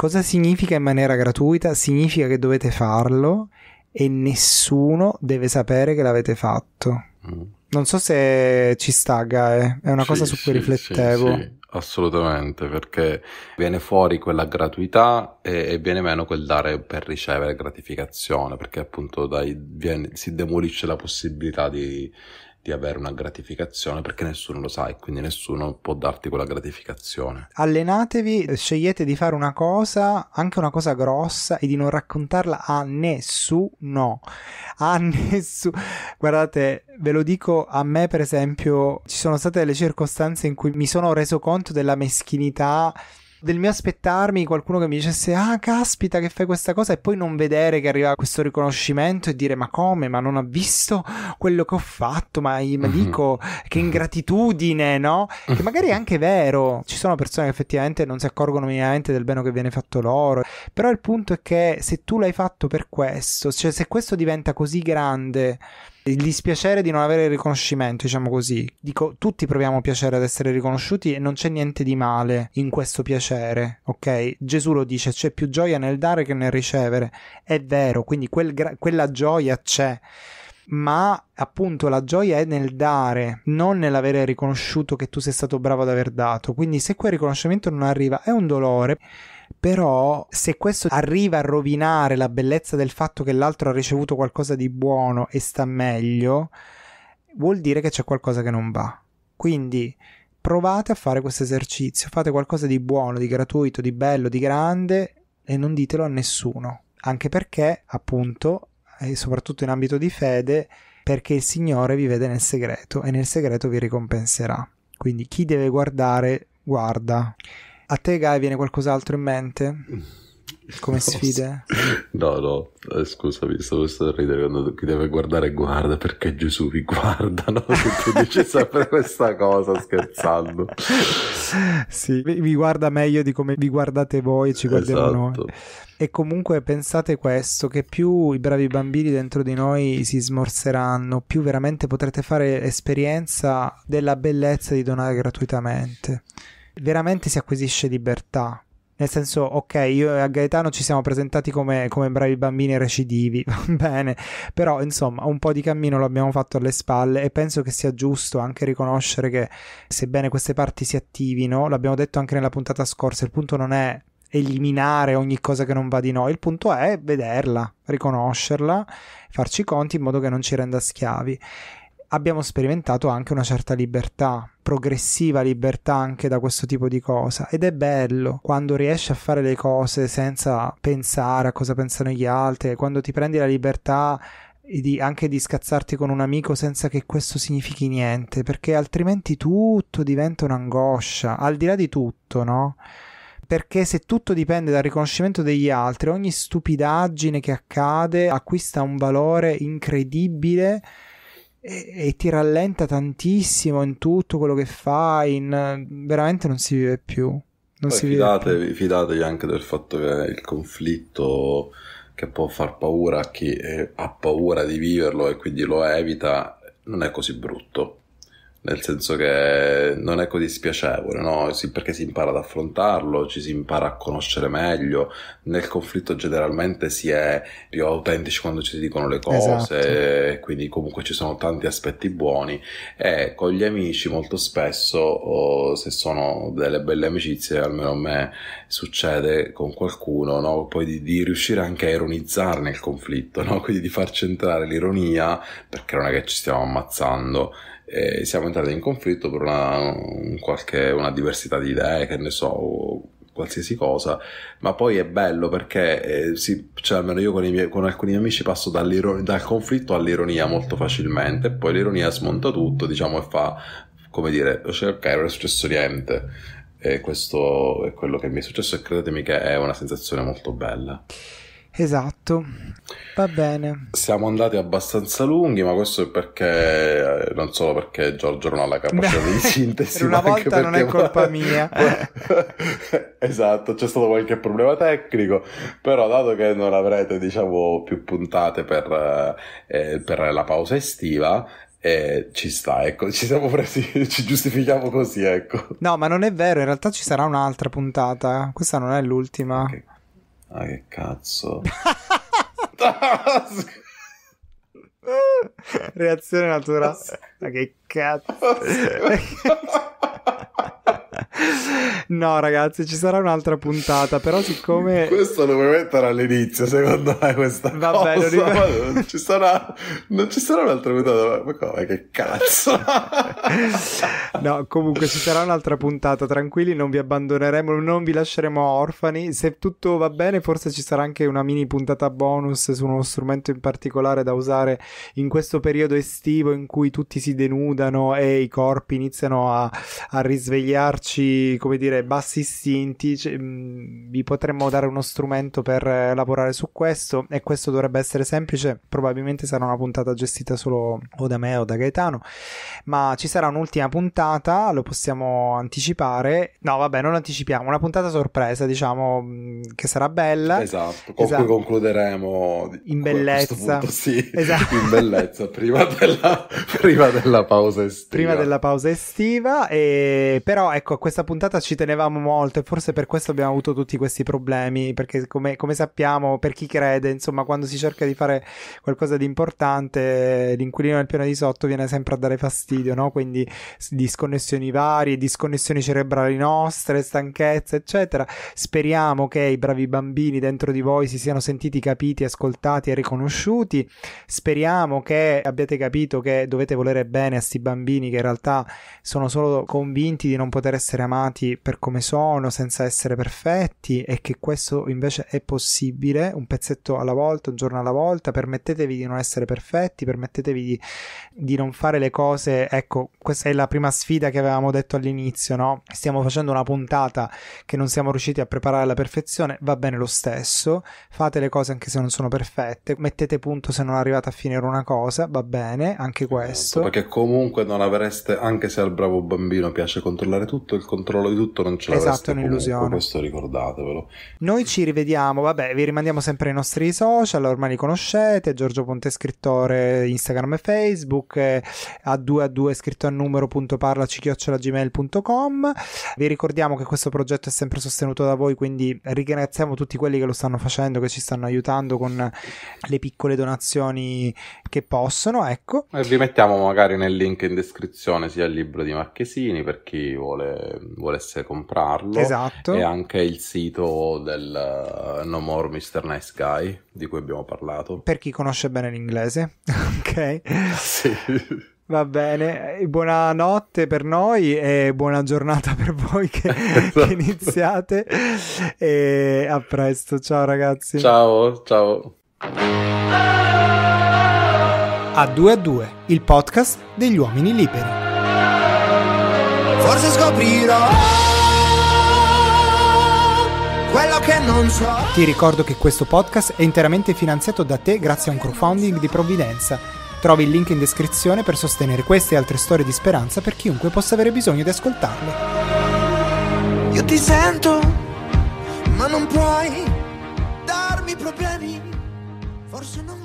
Cosa significa in maniera gratuita? Significa che dovete farlo e nessuno deve sapere che l'avete fatto. Mm. Non so se ci stagga, Gae, è una sì, cosa su cui sì, riflettevo. Sì, assolutamente, perché viene fuori quella gratuità e, e, viene meno quel dare per ricevere gratificazione, perché appunto dai, viene, si demolisce la possibilità di di avere una gratificazione perché nessuno lo sa e quindi nessuno può darti quella gratificazione. Allenatevi, scegliete di fare una cosa, anche una cosa grossa e di non raccontarla a nessuno. A [laughs] nessuno. Guardate, ve lo dico a me per esempio, ci sono state delle circostanze in cui mi sono reso conto della meschinità del mio aspettarmi qualcuno che mi dicesse ah caspita che fai questa cosa e poi non vedere che arriva questo riconoscimento e dire ma come ma non ha visto quello che ho fatto ma, ma mhm. dico che ingratitudine no [laughs] che magari è anche vero ci sono persone che effettivamente non si accorgono minimamente del bene che viene fatto loro però il punto è che se tu l'hai fatto per questo cioè se questo diventa così grande il dispiacere di non avere il riconoscimento, diciamo così. Dico, tutti proviamo piacere ad essere riconosciuti e non c'è niente di male in questo piacere, ok? Gesù lo dice, c'è più gioia nel dare che nel ricevere. È vero, quindi quel gra- quella gioia c'è. Ma appunto la gioia è nel dare, non nell'avere riconosciuto che tu sei stato bravo ad aver dato. Quindi se quel riconoscimento non arriva è un dolore però se questo arriva a rovinare la bellezza del fatto che l'altro ha ricevuto qualcosa di buono e sta meglio, vuol dire che c'è qualcosa che non va. Quindi provate a fare questo esercizio, fate qualcosa di buono, di gratuito, di bello, di grande e non ditelo a nessuno, anche perché appunto, e soprattutto in ambito di fede, perché il Signore vi vede nel segreto e nel segreto vi ricompenserà. Quindi chi deve guardare, guarda. A te, Guy, viene qualcos'altro in mente? Come no, sfide? No, no, eh, scusami, stavo sorridere quando chi deve guardare guarda perché Gesù vi guarda, no? Che [laughs] tu dici sempre questa cosa scherzando. Sì, vi guarda meglio di come vi guardate voi e ci guardiamo esatto. noi. E comunque pensate questo, che più i bravi bambini dentro di noi si smorzeranno, più veramente potrete fare esperienza della bellezza di donare gratuitamente veramente si acquisisce libertà. Nel senso, ok, io e Gaetano ci siamo presentati come, come bravi bambini recidivi, [laughs] va bene, però insomma un po' di cammino l'abbiamo fatto alle spalle e penso che sia giusto anche riconoscere che sebbene queste parti si attivino, l'abbiamo detto anche nella puntata scorsa, il punto non è eliminare ogni cosa che non va di noi, il punto è vederla, riconoscerla, farci conti in modo che non ci renda schiavi abbiamo sperimentato anche una certa libertà, progressiva libertà anche da questo tipo di cosa ed è bello quando riesci a fare le cose senza pensare a cosa pensano gli altri, quando ti prendi la libertà di, anche di scazzarti con un amico senza che questo significhi niente, perché altrimenti tutto diventa un'angoscia, al di là di tutto, no? perché se tutto dipende dal riconoscimento degli altri, ogni stupidaggine che accade acquista un valore incredibile e, e, ti rallenta tantissimo in tutto quello che fai, in, veramente non si vive più. Non Poi si fidatevi, vive più. fidatevi anche del fatto che il conflitto che può far paura a chi eh, ha paura di viverlo e quindi lo evita non è così brutto nel senso che non è così spiacevole, no? sì, perché si impara ad affrontarlo, ci si impara a conoscere meglio, nel conflitto generalmente si è più autentici quando ci si dicono le cose, esatto. quindi comunque ci sono tanti aspetti buoni e con gli amici molto spesso, oh, se sono delle belle amicizie, almeno a me succede con qualcuno, no? poi di, di, riuscire anche a ironizzarne il conflitto, no? quindi di farci entrare l'ironia, perché non è che ci stiamo ammazzando e siamo entrati in conflitto per una, un qualche, una diversità di idee, che ne so, qualsiasi cosa, ma poi è bello perché eh, sì, cioè almeno io con, miei, con alcuni amici passo dal conflitto all'ironia molto facilmente, poi l'ironia smonta tutto, diciamo, e fa come dire, cioè, ok, ora è successo niente. E questo è quello che mi è successo e credetemi che è una sensazione molto bella. Esatto, va bene. Siamo andati abbastanza lunghi, ma questo è perché eh, non solo perché Giorgio non ha la capacità Beh, di [laughs] sintesi. Per una volta non è colpa [laughs] mia. [laughs] esatto, c'è stato qualche problema tecnico, però dato che non avrete diciamo più puntate per, eh, eh per la pausa estiva, eh, ci sta, ecco, ci siamo presi, ci giustifichiamo così, ecco. No, ma non è vero, in realtà ci sarà un'altra puntata, questa non è l'ultima. Okay. Ah, che cazzo. [laughs] [laughs] Reazione naturale. Ma che cazzo. [laughs] No, ragazzi, ci sarà un'altra puntata. Però, siccome. Questo lo puoi mettere all'inizio, secondo me, questa Vabbè, cosa. Ripeto... Non, ci sarà... non ci sarà un'altra puntata. Ma come? Che cazzo! [laughs] no, comunque, ci sarà un'altra puntata. Tranquilli, non vi abbandoneremo, non vi lasceremo orfani. Se tutto va bene, forse ci sarà anche una mini puntata bonus su uno strumento in particolare da usare in questo periodo estivo in cui tutti si denudano e i corpi iniziano a, a risvegliarci come dire, bassi istinti, c- cioè, mm, vi potremmo dare uno strumento per eh, lavorare su questo e questo dovrebbe essere semplice, probabilmente sarà una puntata gestita solo o da me o da Gaetano, ma ci sarà un'ultima puntata, lo possiamo anticipare, no vabbè non anticipiamo, una puntata sorpresa diciamo mm, che sarà bella. Esatto, con esatto. cui concluderemo in bellezza. Punto, sì, esatto. in bellezza, prima della, prima della pausa estiva. Prima della pausa estiva, e... però ecco questa questa puntata ci tenevamo molto e forse per questo abbiamo avuto tutti questi problemi, perché come, come sappiamo, per chi crede, insomma, quando si cerca di fare qualcosa di importante, l'inquilino nel piano di sotto viene sempre a dare fastidio, no? Quindi disconnessioni varie, disconnessioni cerebrali nostre, stanchezza, eccetera. Speriamo che i bravi bambini dentro di voi si siano sentiti capiti, ascoltati e riconosciuti. Speriamo che abbiate capito che dovete volere bene a sti bambini che in realtà sono solo convinti di non poter essere amati amati per come sono, senza essere perfetti, e che questo invece è possibile un pezzetto alla volta, un giorno alla volta. Permettetevi di non essere perfetti, permettetevi di, di non fare le cose. Ecco, questa è la prima sfida che avevamo detto all'inizio, no? Stiamo facendo una puntata che non siamo riusciti a preparare alla perfezione, va bene lo stesso. Fate le cose anche se non sono perfette, mettete punto se non arrivate a finire una cosa, va bene anche esatto, questo. Perché comunque non avreste, anche se al bravo bambino piace controllare tutto, il controllo controllo di tutto non ce l'avreste esatto, un'illusione. questo ricordatevelo. Noi ci rivediamo, vabbè, vi rimandiamo sempre ai nostri social, ormai li conoscete, Giorgio Ponte scrittore Instagram e Facebook, a2 eh, a 2 scritto a numero numero.parlaci gmail.com. Vi ricordiamo che questo progetto è sempre sostenuto da voi, quindi ringraziamo tutti quelli che lo stanno facendo, che ci stanno aiutando con le piccole donazioni che possono, ecco. E vi mettiamo magari nel link in descrizione sia il libro di Marchesini per chi vuole volesse comprarlo. Esatto. E anche il sito del eh, No More Mr. Nice Guy di cui abbiamo parlato. Per chi conosce bene l'inglese, [laughs] ok? Sì. Va bene, buonanotte per noi e buona giornata per voi che, [laughs] esatto. che iniziate. E a presto, ciao ragazzi. Ciao, ciao. A 2 a 2, il podcast degli uomini liberi forse scoprirò quello che non so. Ti ricordo che questo podcast è interamente finanziato da te grazie a un crowdfunding di provvidenza. Trovi il link in descrizione per sostenere queste e altre storie di speranza per chiunque possa avere bisogno di ascoltarle. Io ti sento, ma non puoi darmi problemi, forse non